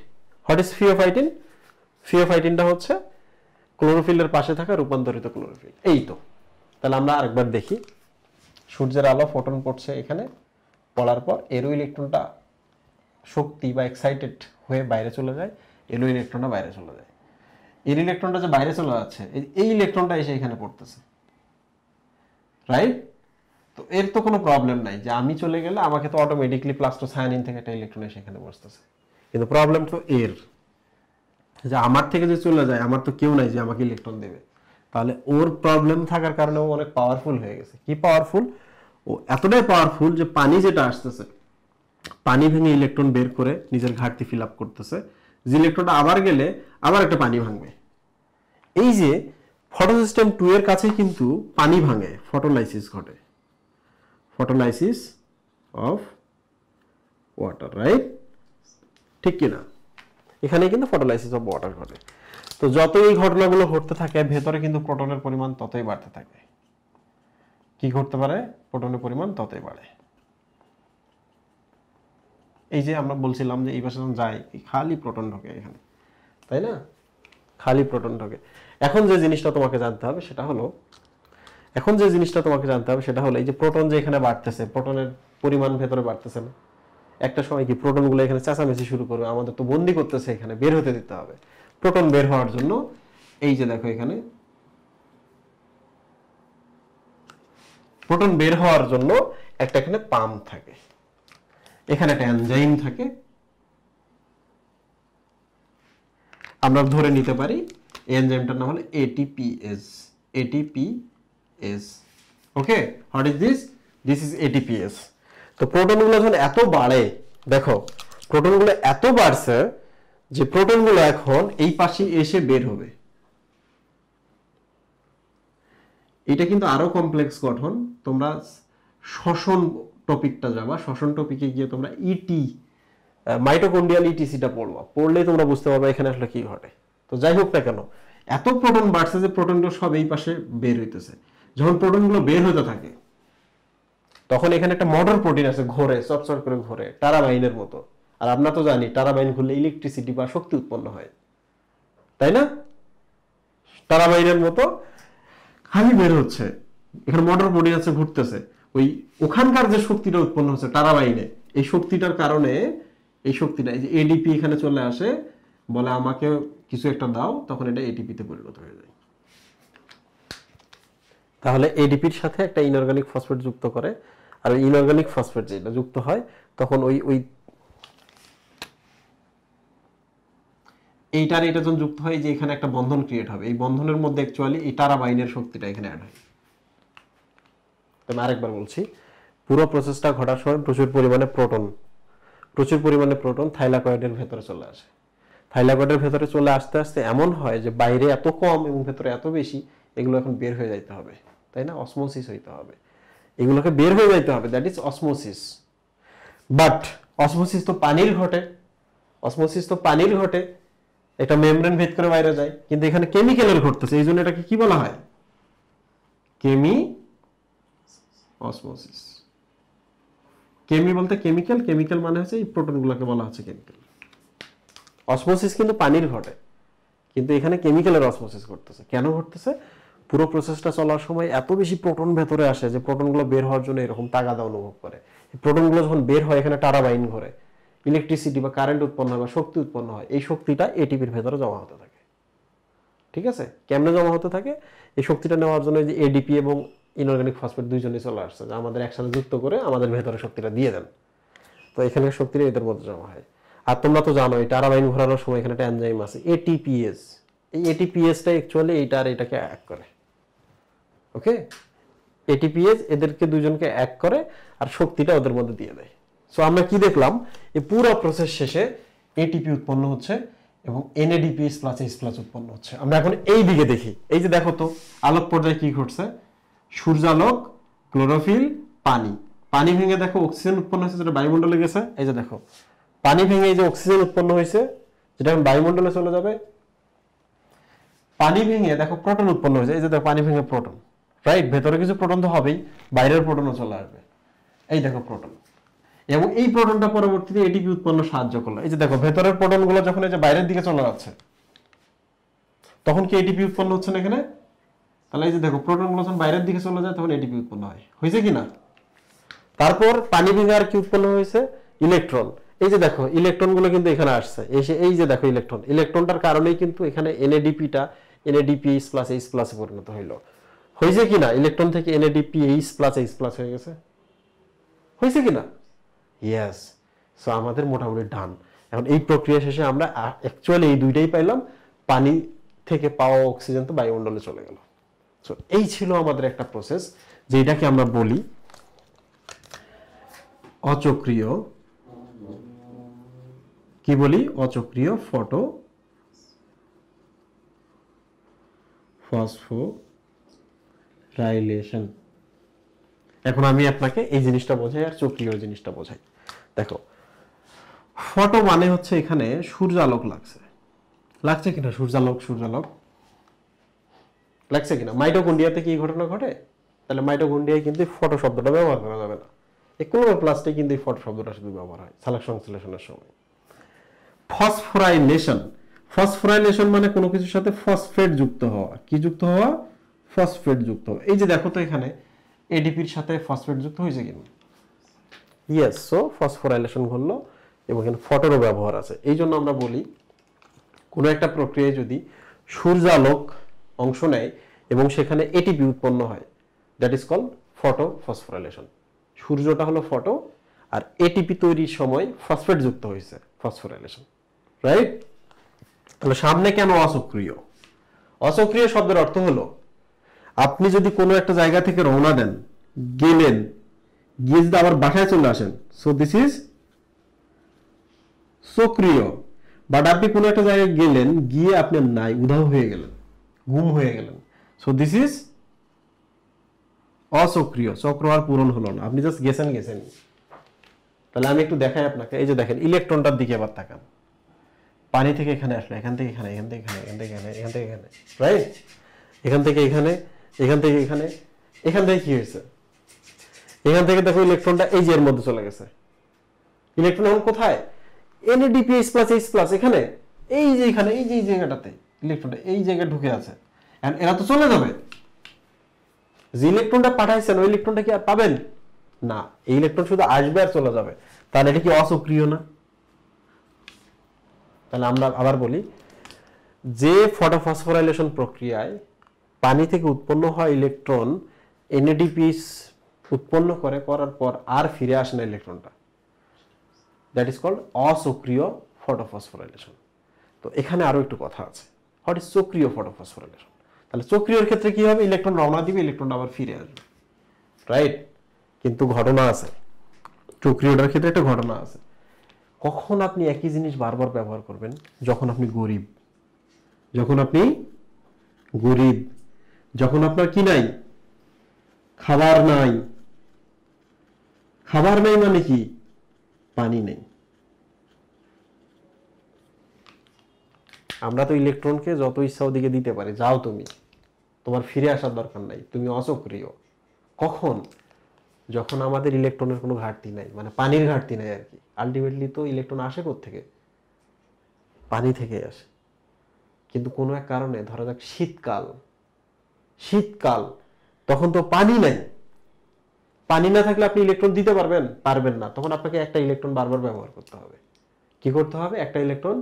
A: হোয়াট ইজ ফিওফাইটিন ফিওফাইটিনটা হচ্ছে ক্লোরোফিলের পাশে থাকা রূপান্তরিত ক্লোরোফিল এই তো তাহলে আমরা আরেকবার দেখি সূর্যের আলো ফোটন পড়ছে এখানে পড়ার পর এরো ইলেকট্রনটা শক্তি বা এক্সাইটেড হয়ে বাইরে চলে যায় এলো ইলেকট্রনটা বাইরে চলে যায় এর ইলেকট্রনটা যে বাইরে চলে যাচ্ছে এই ইলেকট্রনটা এসে এখানে পড়তেছে রাইট তো এর তো কোনো প্রবলেম নাই যে আমি চলে গেলে আমাকে তো অটোমেটিকলি সায়ানিন থেকে একটা ইলেকট্রন এসে এখানে বসতেছে কিন্তু প্রবলেম তো এর যে আমার থেকে যে চলে যায় আমার তো কেউ নাই যে আমাকে ইলেকট্রন দেবে তাহলে ওর প্রবলেম থাকার কারণে ও অনেক পাওয়ারফুল হয়ে গেছে কি পাওয়ারফুল ও এতটাই পাওয়ারফুল যে পানি যেটা আসতেছে পানি ভেঙে ইলেকট্রন বের করে নিজের ঘাটতি ফিল আপ করতেছে যে ইলেকট্রনটা আবার গেলে আবার একটা পানি ভাঙবে এই যে সিস্টেম টু এর কাছে কিন্তু পানি ভাঙে ফটোলাইসিস ঘটে ফটোলাইসিস অফ ওয়াটার রাইট ঠিক কিনা এখানে কিন্তু ফটোলাইসিস অফ ওয়াটার ঘটে তো যতই এই ঘটনাগুলো ঘটতে থাকে ভেতরে কিন্তু প্রোটনের পরিমাণ ততই বাড়তে থাকে কি ঘটতে পারে প্রোটনের পরিমাণ ততই বাড়ে এই যে আমরা বলছিলাম যে এই পাশে যখন যায় খালি প্রোটন ঢোকে এখানে তাই না খালি প্রোটন ঢোকে এখন যে জিনিসটা তোমাকে জানতে হবে সেটা হলো এখন যে জিনিসটা তোমাকে জানতে হবে সেটা হলো এই যে প্রোটন যে এখানে বাড়তেছে প্রোটনের পরিমাণ ভেতরে বাড়তেছে না একটা সময় কি প্রোটনগুলো এখানে চেঁচামেচি শুরু করবে আমাদের তো বন্দি করতেছে এখানে বের হতে দিতে হবে প্রোটন বের হওয়ার জন্য এই যে দেখো এখানে প্রোটন বের হওয়ার জন্য একটা এখানে পাম্প থাকে এখানে একটা এনজাইম থাকে আমরা ধরে নিতে পারি এনজাইমটার নাম হলো ATPase ATPase okay what is this this is ATPase তো প্রোটনগুলো যখন এত বাড়ে দেখো প্রোটনগুলো এত বাড়ছে যে প্রোটনগুলো এখন এই পাশে এসে বের হবে এটা কিন্তু আরও কমপ্লেক্স গঠন তোমরা শ্বসন টপিকটা যাবা শ্বসন টপিকে গিয়ে তোমরা ইটি মাইটোকন্ডিয়াল ইটিসিটা পড়বা পড়লেই তোমরা বুঝতে পারবা এখানে আসলে কি ঘটে তো যাই হোক না কেন এত প্রোটন বাড়ছে যে প্রোটনগুলো সব এই পাশে বের হইতেছে যখন প্রোটনগুলো বের হইতে থাকে তখন এখানে একটা মডার প্রোটিন আছে ঘোরে চটচট করে ঘোরে টারাবাইনের মতো আর আমরা তো জানি টারাবাইন খুললে ইলেকট্রিসিটি বা শক্তি উৎপন্ন হয় তাই না টারাবাইনের মতো হামি বের হচ্ছে এখানে মোটর পড়ে যাচ্ছে ঘুরতেছে ওই ওখানকার যে শক্তিটা উৎপন্ন হচ্ছে তারা বাইরে এই শক্তিটার কারণে এই শক্তিটা এই যে এডিপি এখানে চলে আসে বলে আমাকে কিছু একটা দাও তখন এটা এডিপিতে পরিণত হয়ে যায় তাহলে এডিপির সাথে একটা ইনঅর্গানিক ফসফেট যুক্ত করে আর ইনঅর্গানিক ফসফেট যেটা যুক্ত হয় তখন ওই ওই এইটার এটা যখন যুক্ত হয় যে এখানে একটা বন্ধন ক্রিয়েট হবে এই বন্ধনের মধ্যে অ্যাকচুয়ালি এই টারাবাইনের শক্তিটা এখানে অ্যাড হয় আমি আরেকবার বলছি পুরো প্রসেসটা ঘটার সময় প্রচুর পরিমাণে প্রোটন প্রচুর পরিমাণে প্রোটন থাইলাকয়েডের ভেতরে চলে আসে থাইলাকয়েডের ভেতরে চলে আসতে আসতে এমন হয় যে বাইরে এত কম এবং ভেতরে এত বেশি এগুলো এখন বের হয়ে যাইতে হবে তাই না অসমোসিস হইতে হবে এগুলোকে বের হয়ে যাইতে হবে that is osmosis but osmosis তো পানির ঘটে অসমোসিস তো পানির ঘটে এটা মেমব্রেন ভেদ করে বাইরে যায় কিন্তু এখানে কেমিক্যালের ঘটতেছে এই জন্য এটাকে কি বলা হয় কেমি অসমোসিস কেমি বলতে কেমিক্যাল কেমিক্যাল মানে হচ্ছে এই প্রোটনগুলোকে বলা হচ্ছে কেমিক্যাল অসমোসিস কিন্তু পানির ঘটে কিন্তু এখানে কেমিক্যালের অসমোসিস ঘটতেছে কেন ঘটতেছে পুরো প্রসেসটা চলার সময় এত বেশি প্রোটন ভেতরে আসে যে প্রোটনগুলো বের হওয়ার জন্য এরকম তাগাদা অনুভব করে প্রোটনগুলো যখন বের হয় এখানে টারাবাইন ঘরে ইলেকট্রিসিটি বা কারেন্ট উৎপন্ন হয় বা শক্তি উৎপন্ন হয় এই শক্তিটা এটিপির ভেতরে জমা হতে থাকে ঠিক আছে কেমনে জমা হতে থাকে এই শক্তিটা নেওয়ার জন্য যে এডিপি এবং ইনঅর্গানিক ফসফেট দুইজনে চলে আসছে যা আমাদের একসাথে যুক্ত করে আমাদের ভেতরে শক্তিটা দিয়ে দেন তো এখানে শক্তিটা এদের মধ্যে জমা হয় আর তোমরা তো জানো এই টারাবাইন ঘোরানোর সময় এখানে একটা এনজাইম আছে এটিপিএস এই এটিপিএসটা অ্যাকচুয়ালি এইটা আর এটাকে এক করে ওকে এটিপিএস এদেরকে দুজনকে এক করে আর শক্তিটা ওদের মধ্যে দিয়ে দেয় সো আমরা কি দেখলাম এই পুরো প্রসেস শেষে এটিপি উৎপন্ন হচ্ছে এবং এনএডিপিএস প্লাস এইচ প্লাস উৎপন্ন হচ্ছে আমরা এখন এই দিকে দেখি এই যে দেখো তো আলোক পর্যায়ে কি ঘটছে সূর্যালোক ক্লোরোফিল পানি পানি ভেঙে দেখো অক্সিজেন উৎপন্ন হয়েছে যেটা বায়ুমণ্ডলে গেছে এই যে দেখো পানি ভেঙে এই যে অক্সিজেন উৎপন্ন হয়েছে যেটা এখন বায়ুমণ্ডলে চলে যাবে পানি ভেঙে দেখো প্রোটন উৎপন্ন হয়েছে এই যে দেখো পানি ভেঙে প্রোটন রাইট ভেতরে কিছু প্রোটন তো হবেই বাইরের প্রোটনও চলে আসবে এই দেখো প্রোটন এবং এই প্রোটনটা পরবর্তীতে এটিপি উৎপন্ন সাহায্য করলো এই যে দেখো ভেতরের প্রোটনগুলো যখন এই যে বাইরের দিকে চলে যাচ্ছে তখন কি এটিপি উৎপন্ন হচ্ছে না এখানে তাহলে এই যে দেখো প্রোটনগুলো যখন বাইরের দিকে চলে যায় তখন এটিপি উৎপন্ন হয় হয়েছে কি না তারপর পানি ভেঙে আর কি উৎপন্ন হয়েছে ইলেকট্রন এই যে দেখো ইলেকট্রনগুলো কিন্তু এখানে আসছে এসে এই যে দেখো ইলেকট্রন ইলেকট্রনটার কারণেই কিন্তু এখানে এনএডিপিটা এনএডিপি এইচ প্লাস এইচ প্লাসে পরিণত হইল হয়েছে কি না ইলেকট্রন থেকে NADP H plus H plus হয়ে গেছে হয়েছে কি না ইয়েস সো আমাদের মোটামুটি ডান এখন এই প্রক্রিয়া শেষে আমরা অ্যাকচুয়ালি এই দুইটাই পাইলাম পানি থেকে পাওয়া অক্সিজেন তো বায়ুমণ্ডলে চলে গেল সো এই ছিল আমাদের একটা প্রসেস যেটাকে আমরা বলি অচক্রিয় কি বলি অচক্রিয় ফটো ফসফোরাইলেশন এখন আমি আপনাকে এই জিনিসটা বোঝাই আর চক্রীয় জিনিসটা বোঝাই দেখো ফটো মানে হচ্ছে এখানে সূর্যালোক লাগছে লাগছে কিনা সূর্যালোক সূর্যালোক লাগছে কিনা মাইটোকন্ডিয়াতে কি ঘটনা ঘটে তাহলে মাইটোকন্ডিয়ায় কিন্তু ফটো শব্দটা ব্যবহার করা যাবে না এই প্লাস্টে কিন্তু এই ফটো শব্দটা শুধু ব্যবহার হয় সালাক সংশ্লেষণের সময় ফসফোরাইনেশন ফসফোরাইনেশন মানে কোনো কিছুর সাথে ফসফেট যুক্ত হওয়া কি যুক্ত হওয়া ফসফেট যুক্ত হওয়া এই যে দেখো তো এখানে এডিপির সাথে ফসফেট যুক্ত হয়েছে কিনা ইয়েস সো ফসফোরাইলেশন ঘটলো এবং এখানে ফটোরও ব্যবহার আছে এই জন্য আমরা বলি কোনো একটা প্রক্রিয়ায় যদি সূর্যালোক অংশ নেয় এবং সেখানে এটিপি উৎপন্ন হয় that is call photo phosphorylation সূর্যটা হলো ফটো আর এটিপি তৈরির সময় ফসফেট যুক্ত হয়েছে ফসফোরাইলেশন রাইট তাহলে সামনে কেন অসক্রিয় অসক্রিয় শব্দের অর্থ হলো আপনি যদি কোনো একটা জায়গা থেকে রওনা দেন গেলেন গিয়ে যদি আবার বাসায় চলে আসেন সো দিস ইজ সক্রিয় বাট আপনি কোনো একটা জায়গায় গেলেন গিয়ে আপনি নাই উধাও হয়ে গেলেন গুম হয়ে গেলেন সো দিস ইজ অসক্রিয় চক্র আর পূরণ হলো না আপনি জাস্ট গেছেন গেছেন তাহলে আমি একটু দেখাই আপনাকে এই যে দেখেন ইলেকট্রনটার দিকে আবার তাকান পানি থেকে এখানে আসলো এখান থেকে এখানে এখান থেকে এখানে এখান থেকে এখানে এখান থেকে এখানে রাইট এখান থেকে এখানে এখান থেকে এখানে এখান থেকে কি হয়েছে এখান থেকে দেখো ইলেকট্রনটা এই যে এর মধ্যে চলে গেছে ইলেকট্রন এখন কোথায় এনএডিপিএস প্লাস এইচ প্লাস এখানে এই যে এখানে এই যে জায়গাটাতে ইলেকট্রনটা এই জায়গায় ঢুকে আছে এরা তো চলে যাবে যে ইলেকট্রনটা পাঠাইছেন ওই ইলেকট্রনটা কি আর পাবেন না এই ইলেকট্রন শুধু আসবে আর চলে যাবে তাহলে এটা কি অসক্রিয় না তাহলে আমরা আবার বলি যে ফটোফসফোরাইলেশন প্রক্রিয়ায় পানি থেকে উৎপন্ন হয় ইলেকট্রন এনএডিপিস উৎপন্ন করে করার পর আর ফিরে আসে না ইলেকট্রনটা দ্যাট ইজ কল্ড অসক্রিয় ফটোফসফোরাইলেশন তো এখানে আরও একটু কথা আছে হোয়াট ইজ সক্রিয় ফটোফসফোরাইলেশন তাহলে সক্রিয়র ক্ষেত্রে কী হবে ইলেকট্রন রওনা দিবে ইলেকট্রন আবার ফিরে আসবে রাইট কিন্তু ঘটনা আছে সক্রিয়টার ক্ষেত্রে একটা ঘটনা আছে কখন আপনি একই জিনিস বারবার ব্যবহার করবেন যখন আপনি গরিব যখন আপনি গরিব যখন আপনার কি নাই খাবার নাই খাবার নাই মানে কি পানি নেই আমরা তো ইলেকট্রনকে যত ইচ্ছা ওদিকে দিতে পারি যাও তুমি তোমার ফিরে আসার দরকার নাই তুমি অচক্রিয় কখন যখন আমাদের ইলেকট্রনের কোনো ঘাটতি নাই মানে পানির ঘাটতি নাই আর কি আলটিমেটলি তো ইলেকট্রন আসে থেকে পানি থেকে আসে কিন্তু কোনো এক কারণে ধরা যাক শীতকাল শীতকাল তখন তো পানি নেই পানি না থাকলে আপনি ইলেকট্রন দিতে পারবেন পারবেন না তখন আপনাকে একটা ইলেকট্রন বারবার ব্যবহার করতে হবে কি করতে হবে একটা ইলেকট্রন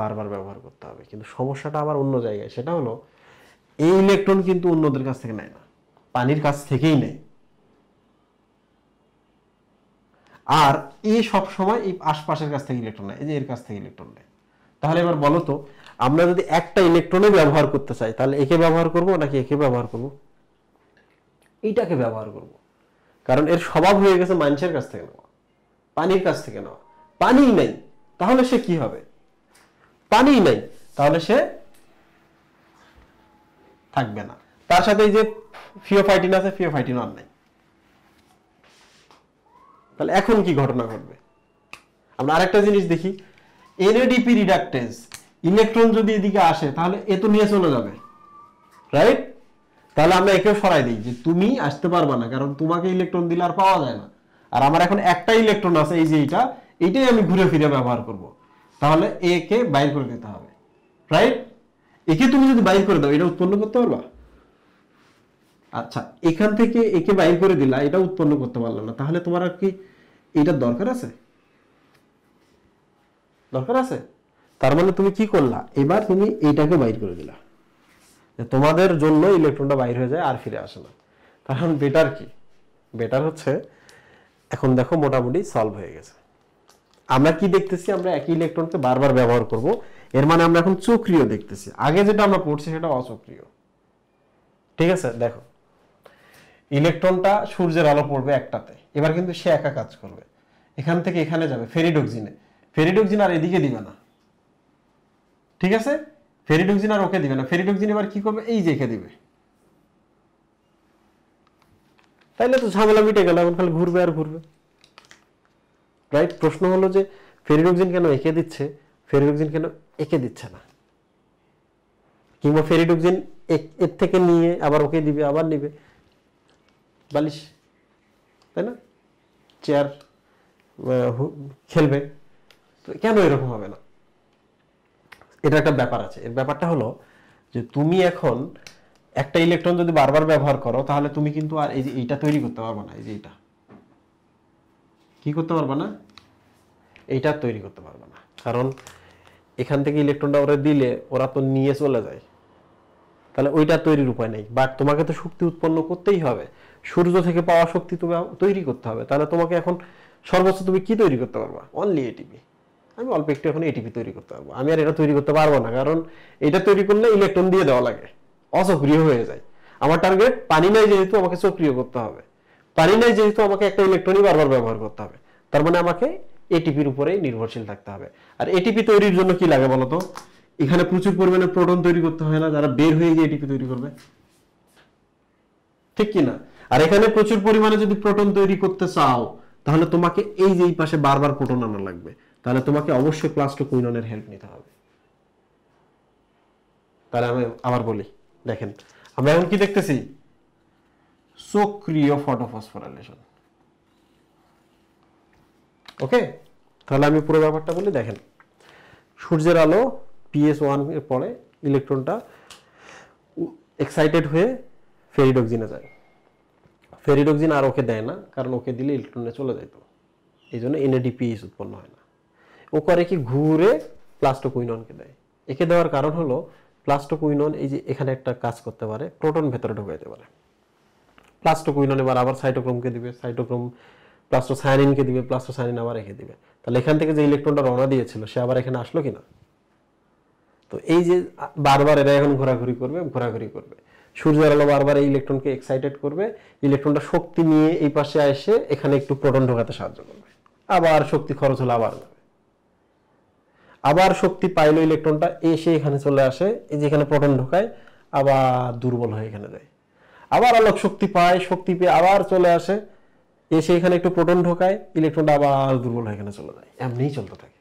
A: বারবার ব্যবহার করতে হবে কিন্তু সমস্যাটা আবার অন্য জায়গায় সেটা হলো এই ইলেকট্রন কিন্তু অন্যদের কাছ থেকে নেয় না পানির কাছ থেকেই নেয় আর এ সবসময় এই আশপাশের কাছ থেকে ইলেকট্রন নেয় এই যে এর কাছ থেকে ইলেকট্রন নেয় তাহলে এবার বলো তো আমরা যদি একটা ইলেকট্রনে ব্যবহার করতে চাই তাহলে একে ব্যবহার করব নাকি একে ব্যবহার করব এইটাকে ব্যবহার করব কারণ এর স্বভাব হয়ে গেছে মানুষের কাছ থেকে নেওয়া পানির কাছ থেকে নেওয়া পানি নাই তাহলে সে কি হবে পানি নাই তাহলে সে থাকবে না তার সাথে এই যে ফিওফাইটিন আছে ফিওফাইটিন আর নাই তাহলে এখন কি ঘটনা ঘটবে আমরা আরেকটা জিনিস দেখি এনএডিপি রিডাকটেন্স ইলেকট্রন যদি এদিকে আসে তাহলে এ তো নিয়ে চলে যাবে রাইট তাহলে আমরা একে সরাই দিই যে তুমি আসতে পারবা না কারণ তোমাকে ইলেকট্রন দিলে আর পাওয়া যায় না আর আমার এখন একটা ইলেকট্রন আছে এই যে এইটা এইটাই আমি ঘুরে ফিরে ব্যবহার করব। তাহলে একে বাইর করে দিতে হবে রাইট একে তুমি যদি বাইর করে দাও এটা উৎপন্ন করতে পারবা আচ্ছা এখান থেকে একে বাইর করে দিলা এটা উৎপন্ন করতে পারলো না তাহলে তোমার আর কি এটার দরকার আছে দরকার আছে তার মানে তুমি কি করলা এবার তুমি এইটাকে বাইর করে দিলা তোমাদের জন্য ইলেকট্রনটা বাইর হয়ে যায় আর ফিরে আসে না কারণ বেটার কি বেটার হচ্ছে এখন দেখো মোটামুটি সলভ হয়ে গেছে আমরা কি দেখতেছি আমরা একই ইলেকট্রনকে বারবার ব্যবহার করব এর মানে আমরা এখন চক্রিয় দেখতেছি আগে যেটা আমরা পড়ছি সেটা অচক্রিয় ঠিক আছে দেখো ইলেকট্রনটা সূর্যের আলো পড়বে একটাতে এবার কিন্তু সে একা কাজ করবে এখান থেকে এখানে যাবে ফেরিডক্সিনে ফেরিডক্সিন আর এদিকে দিবে না ঠিক আছে ফেরিডক্সিন আর ওকে দিবে না ফেরিডক্সিন এবার কি করবে এই যে একে দিবে তাইলে তো ঝামেলা মিটে গেল এখন খালি ঘুরবে আর ঘুরবে রাইট প্রশ্ন হলো যে ফেরিডক্সিন কেন একে দিচ্ছে ফেরিডক্সিন কেন একে দিচ্ছে না কিংবা ফেরিডক্সিন এর থেকে নিয়ে আবার ওকে দিবে আবার নিবে বালিশ তাই না চেয়ার খেলবে তো কেন এরকম হবে না এটা একটা ব্যাপার আছে এর ব্যাপারটা হলো যে তুমি এখন একটা ইলেকট্রন যদি বারবার ব্যবহার করো তাহলে তুমি কিন্তু আর এই যে এইটা তৈরি করতে পারবে না এই যে এইটা কি করতে পারবে না এইটা তৈরি করতে পারবে না কারণ এখান থেকে ইলেকট্রনটা ওরা দিলে ওরা তো নিয়ে চলে যায় তাহলে ওইটা তৈরির উপায় নেই বাট তোমাকে তো শক্তি উৎপন্ন করতেই হবে সূর্য থেকে পাওয়া শক্তি তুমি তৈরি করতে হবে তাহলে তোমাকে এখন সর্বোচ্চ তুমি কি তৈরি করতে পারবা অনলি এটিপি আমি অল্প একটু এখন এটিপি তৈরি করতে পারবো আমি আর এটা তৈরি করতে পারবো না কারণ এটা তৈরি করলে ইলেকট্রন দিয়ে দেওয়া লাগে অসক্রিয় হয়ে যায় আমার টার্গেট পানি নাই যেহেতু আমাকে সক্রিয় করতে হবে পানি নাই যেহেতু আমাকে একটা ইলেকট্রনই বারবার ব্যবহার করতে হবে তার মানে আমাকে এটিপির উপরেই নির্ভরশীল থাকতে হবে আর এটিপি তৈরির জন্য কি লাগে বলতো এখানে প্রচুর পরিমাণে প্রোটন তৈরি করতে হয় না যারা বের হয়ে গিয়ে এটিপি তৈরি করবে ঠিক কিনা আর এখানে প্রচুর পরিমাণে যদি প্রোটন তৈরি করতে চাও তাহলে তোমাকে এই যে এই পাশে বারবার প্রোটন আনা লাগবে তাহলে তোমাকে অবশ্যই টু কুইনের হেল্প নিতে হবে তাহলে আমি আবার বলি দেখেন আমরা এখন কি দেখতেছি সক্রিয় ফটোফসফোরাইলেশন ওকে তাহলে আমি পুরো ব্যাপারটা বলি দেখেন সূর্যের আলো পিএস ওয়ান এর পরে ইলেকট্রনটা এক্সাইটেড হয়ে ফেরিডক্সিনে যায় ফেরিডক্সিন আর ওকে দেয় না কারণ ওকে দিলে ইলেকট্রনে চলে যেত এই জন্য এনএডিপিএস উৎপন্ন হয় না ও করে কি ঘুরে প্লাস্টোকুইননকে দেয় একে দেওয়ার কারণ হলো প্লাস্টোকুইনন এই যে এখানে একটা কাজ করতে পারে প্রোটন ভেতরে ঢুকাইতে পারে প্লাস্টোকুইনন এবার আবার সাইটোক্রোমকে দিবে সাইটোক্রোম প্লাস্টোসায়ানিনকে দিবে প্লাস্টোসায়ানিন আবার রেখে দিবে তাহলে এখান থেকে যে ইলেকট্রনটা রওনা দিয়েছিল সে আবার এখানে আসলো কিনা তো এই যে বারবার এরা এখন ঘোরাঘুরি করবে ঘোরাঘুরি করবে সূর্যের আলো বারবার এই ইলেকট্রনকে এক্সাইটেড করবে ইলেকট্রনটা শক্তি নিয়ে এই পাশে এসে এখানে একটু প্রোটন ঢোকাতে সাহায্য করবে আবার শক্তি খরচ হলে আবার আবার শক্তি পাইলো ইলেকট্রনটা এসে এখানে চলে আসে এই যে এখানে প্রোটন ঢোকায় আবার দুর্বল হয়ে এখানে যায় আবার আলোক শক্তি পায় শক্তি পেয়ে আবার চলে আসে এসে এখানে একটু প্রোটন ঢোকায় ইলেকট্রনটা আবার দুর্বল হয়ে এখানে চলে যায় এমনিই চলতে থাকে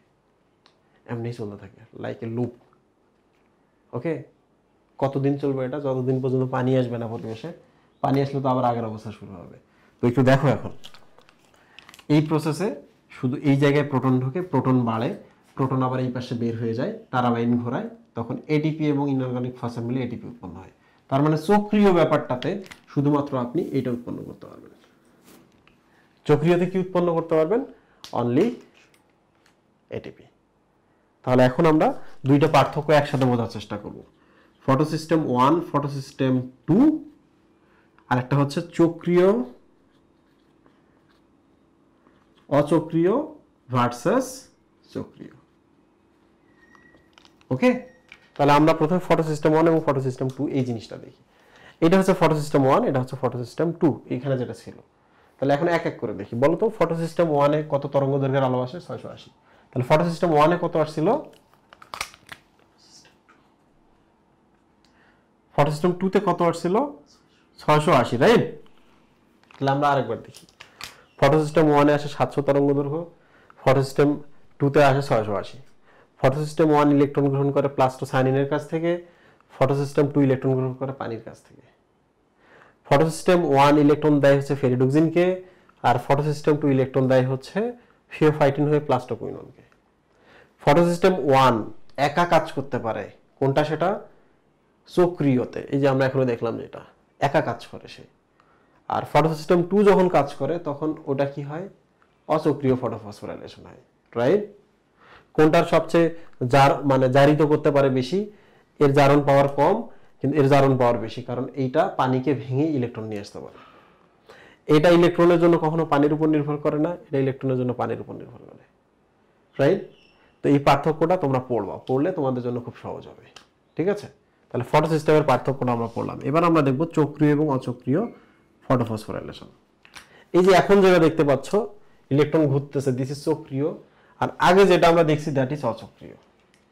A: এমনিই চলতে থাকে লাইক এ লুপ ওকে কতদিন চলবে এটা যতদিন পর্যন্ত পানি আসবে না পরিবেশে পানি আসলে তো আবার আগের অবস্থা শুরু হবে তো একটু দেখো এখন এই প্রসেসে শুধু এই জায়গায় প্রোটন ঢোকে প্রোটন বাড়ে প্রোটন আবার এই পাশে বের হয়ে যায় তারাবাইন ঘোরায় তখন এটিপি এবং ইনঅর্গানিক ফসল মিলে এটিপি উৎপন্ন হয় তার মানে চক্রীয় ব্যাপারটাতে শুধুমাত্র আপনি এটা উৎপন্ন করতে পারবেন চক্রিয়তে কি উৎপন্ন করতে পারবেন অনলি এটিপি তাহলে এখন আমরা দুইটা পার্থক্য একসাথে বোঝার চেষ্টা করব ফটোসিস্টেম ওয়ান ফটোসিস্টেম টু আর একটা হচ্ছে চক্রীয় অচক্রীয় ভার্সেস চক্রীয় ওকে তাহলে আমরা প্রথমে ফটো সিস্টেম ওয়ান এবং ফটো সিস্টেম টু এই জিনিসটা দেখি এটা হচ্ছে ফটো সিস্টেম ওয়ান এটা হচ্ছে ফটো সিস্টেম টু এখানে যেটা ছিল তাহলে এখন এক এক করে দেখি বলতো ফটো সিস্টেম ওয়ানে কত তরঙ্গ দৈর্ঘ্যের আলো আসে ছয়শো আশি তাহলে ফটো সিস্টেম ওয়ানে কত আসছিল ফটো সিস্টেম টুতে কত আসছিল ছয়শো আশি রাইট তাহলে আমরা আরেকবার দেখি ফটো সিস্টেম ওয়ানে আসে সাতশো তরঙ্গ দৈর্ঘ্য ফটো সিস্টেম টুতে আসে ছয়শো আশি ফটোসিস্টেম ওয়ান ইলেকট্রন গ্রহণ করে প্লাস্টোসায়ানিনের কাছ থেকে ফটোসিস্টেম টু ইলেকট্রন গ্রহণ করে পানির কাছ থেকে ফটোসিস্টেম ওয়ান ইলেকট্রন দেয় হচ্ছে ফেরিডোক্সিনকে আর ফটোসিস্টেম টু ইলেকট্রন দেয় হচ্ছে ফিওফাইটিন হয়ে ফটো ফটোসিস্টেম ওয়ান একা কাজ করতে পারে কোনটা সেটা সক্রিয়তে এই যে আমরা এখনো দেখলাম যেটা একা কাজ করে সে আর ফটোসিস্টেম টু যখন কাজ করে তখন ওটা কি হয় অসক্রিয় ফটোফসফোরাইলেশন হয় রাইট কোনটার সবচেয়ে জার মানে জারিত করতে পারে বেশি এর জারণ পাওয়ার কম কিন্তু এর জারণ পাওয়ার বেশি কারণ এইটা পানিকে ভেঙে ইলেকট্রন নিয়ে আসতে পারে এটা ইলেকট্রনের জন্য কখনো পানির উপর নির্ভর করে না এটা ইলেকট্রনের জন্য পানির উপর নির্ভর করে রাইট তো এই পার্থক্যটা তোমরা পড়বা পড়লে তোমাদের জন্য খুব সহজ হবে ঠিক আছে তাহলে ফটো সিস্টেমের পার্থক্যটা আমরা পড়লাম এবার আমরা দেখব চক্রীয় এবং অচক্রীয় ফটোফসফোরাইলেশন এই যে এখন যেটা দেখতে পাচ্ছ ইলেকট্রন ঘুরতেছে দিস ইজ চক্রীয় আর আগে যেটা আমরা দেখছি দ্যাট ইজ অসক্রিয়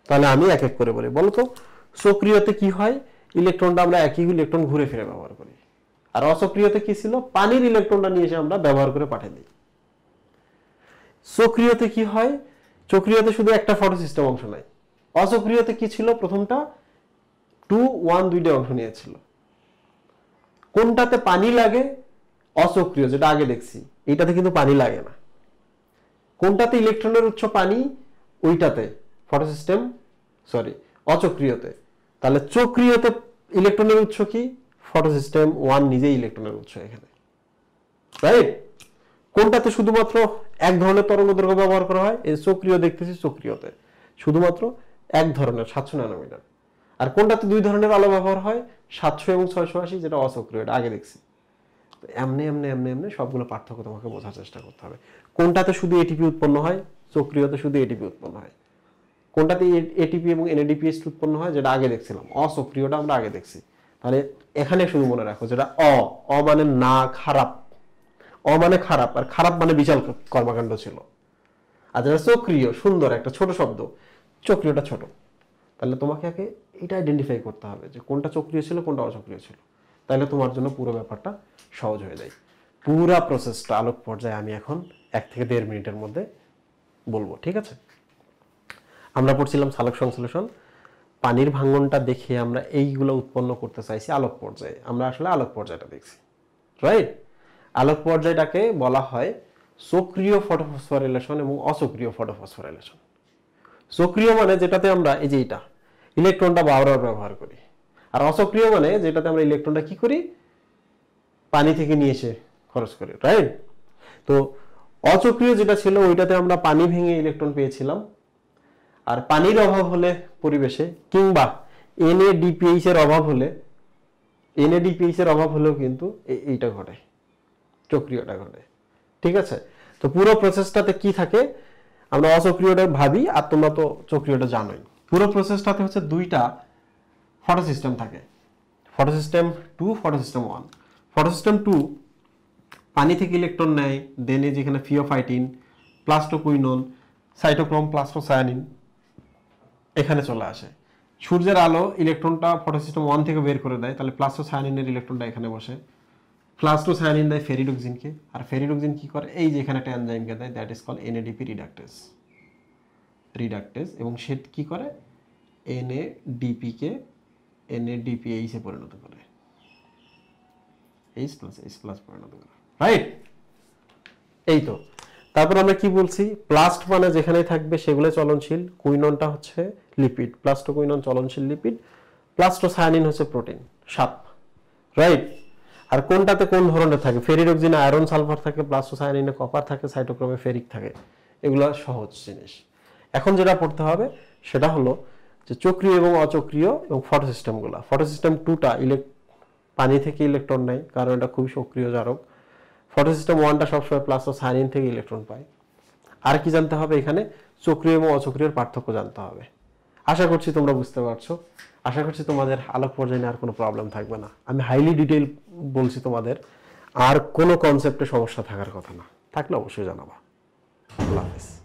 A: তাহলে আমি এক এক করে বলি বলতো সক্রিয়তে কি হয় ইলেকট্রনটা আমরা একই ইলেকট্রন ঘুরে ফিরে ব্যবহার করি আর অসক্রিয়তে কি ছিল পানির ইলেকট্রনটা নিয়ে এসে আমরা ব্যবহার করে পাঠিয়ে দিই সক্রিয়তে কি হয় সক্রিয়তে শুধু একটা ফটো সিস্টেম অংশ নাই অসক্রিয়তে কি ছিল প্রথমটা টু ওয়ান দুইটা অংশ নিয়েছিল কোনটাতে পানি লাগে অসক্রিয় যেটা আগে দেখছি এটাতে কিন্তু পানি লাগে না কোনটাতে ইলেকট্রনের উৎস পানি ওইটাতে ফটোসিস্টেম সরি অচক্রিয়তে তাহলে চক্রিয়তে ইলেকট্রনের উৎস কি ফটোসিস্টেম ওয়ান নিজেই ইলেকট্রনের উৎস এখানে রাইট কোনটাতে শুধুমাত্র এক ধরনের তরঙ্গ দৈর্ঘ্য ব্যবহার করা হয় এই চক্রিয় দেখতেছি চক্রিয়তে শুধুমাত্র এক ধরনের সাতশো ন্যানোমিটার আর কোনটাতে দুই ধরনের আলো ব্যবহার হয় সাতশো এবং ছয়শো আশি যেটা অচক্রিয় এটা আগে দেখছি এমনি এমনি এমনি এমনি সবগুলো পার্থক্য তোমাকে বোঝার চেষ্টা করতে হবে কোনটাতে শুধু এটিপি উৎপন্ন হয় সক্রিয়তে শুধু এটিপি উৎপন্ন হয় কোনটাতে এটিপি এবং এনএডিপিএস উৎপন্ন হয় যেটা আগে দেখছিলাম অসক্রিয়টা আমরা আগে দেখছি তাহলে এখানে শুধু মনে রাখো যেটা অ অ মানে না খারাপ অ মানে খারাপ আর খারাপ মানে বিশাল কর্মকাণ্ড ছিল আর যেটা চক্রিয় সুন্দর একটা ছোট শব্দ চক্রিয়টা ছোট তাহলে তোমাকে আগে এটা আইডেন্টিফাই করতে হবে যে কোনটা চক্রিয় ছিল কোনটা অচক্রিয় ছিল তাহলে তোমার জন্য পুরো ব্যাপারটা সহজ হয়ে যায় পুরা প্রসেসটা আলোক পর্যায়ে আমি এখন এক থেকে দেড় মিনিটের মধ্যে বলবো ঠিক আছে আমরা পড়ছিলাম সালক সংশ্লেষণ পানির ভাঙনটা দেখে আমরা এইগুলো উৎপন্ন করতে চাইছি আলোক পর্যায়ে আমরা আসলে আলোক পর্যায়টা দেখছি রাইট আলোক পর্যায়টাকে বলা হয় সক্রিয় ফটোফসফোরাইলেশন এবং অসক্রিয় ফটোফসফোরাইলেশন সক্রিয় মানে যেটাতে আমরা এই যে এটা ইলেকট্রনটা বারবার ব্যবহার করি আর অসক্রিয় মানে যেটাতে আমরা ইলেকট্রনটা কি করি পানি থেকে নিয়ে এসে খরচ করি রাইট তো অচক্রিয় যেটা ছিল ওইটাতে আমরা পানি ভেঙে ইলেকট্রন পেয়েছিলাম আর পানির অভাব হলে পরিবেশে কিংবা ডিপিএইচ এর অভাব হলে ডিপিএইচ এর অভাব হলেও কিন্তু এইটা ঘটে চক্রিয়টা ঘটে ঠিক আছে তো পুরো প্রসেসটাতে কি থাকে আমরা অচক্রিয়টা ভাবি আর তোমরা তো চক্রিয়টা জানোই পুরো প্রসেসটাতে হচ্ছে দুইটা ফটো সিস্টেম থাকে photo system two photo system one photo system two পানি থেকে ইলেকট্রন নেয় দেনে যেখানে ফিওফাইটিন প্লাস্টোকুইনন সাইটোক্রোম প্লাস্টোসায়ানিন এখানে চলে আসে সূর্যের আলো ইলেকট্রনটা ফটো সিস্টেম ওয়ান থেকে বের করে দেয় তাহলে প্লাস্টোসায়ানিনের ইলেকট্রনটা এখানে বসে প্লাস্টোসায়ানিন দেয় ফেরিডোক্সিনকে আর ফেরিডোক্সিন কী করে এই যে এখানে একটা এনজাইমকে দেয় that is call NADP reductase reductase এবং সে কী করে এনএডিপিকে এনএডিপিএইচে e পরিণত করে এইচ প্লাস এইচ প্লাস পরিণত করে রাইট এই তো তারপর আমরা কি বলছি প্লাস্ট মানে যেখানেই থাকবে সেগুলো চলনশীল কুইননটা হচ্ছে লিপিড প্লাস্টো কুইনন চলনশীল লিপিড প্লাস্টো সায়ানিন হচ্ছে প্রোটিন সাপ রাইট আর কোনটাতে কোন ধরনের থাকে ফেরিরক্সিনে আয়রন সালফার থাকে প্লাস্টো সায়ানিনে কপার থাকে সাইটোক্রোমে ফেরিক থাকে এগুলো সহজ জিনিস এখন যেটা পড়তে হবে সেটা হলো যে চক্রীয় এবং অচক্রীয় এবং ফটো ফটো সিস্টেম টুটা ইলেক পানি থেকে ইলেকট্রন নেয় কারণ এটা খুবই সক্রিয় জারক ফটো সিস্টেম ওয়ানটা সবসময় প্লাস ও সাইন থেকে ইলেকট্রন পায় আর কি জানতে হবে এখানে চক্রীয় এবং অচক্রিয়র পার্থক্য জানতে হবে আশা করছি তোমরা বুঝতে পারছো আশা করছি তোমাদের আলোক পর্যায়ে আর কোনো প্রবলেম থাকবে না আমি হাইলি ডিটেল বলছি তোমাদের আর কোনো কনসেপ্টে সমস্যা থাকার কথা না থাকলে অবশ্যই জানাবা আল্লাহ হাফিজ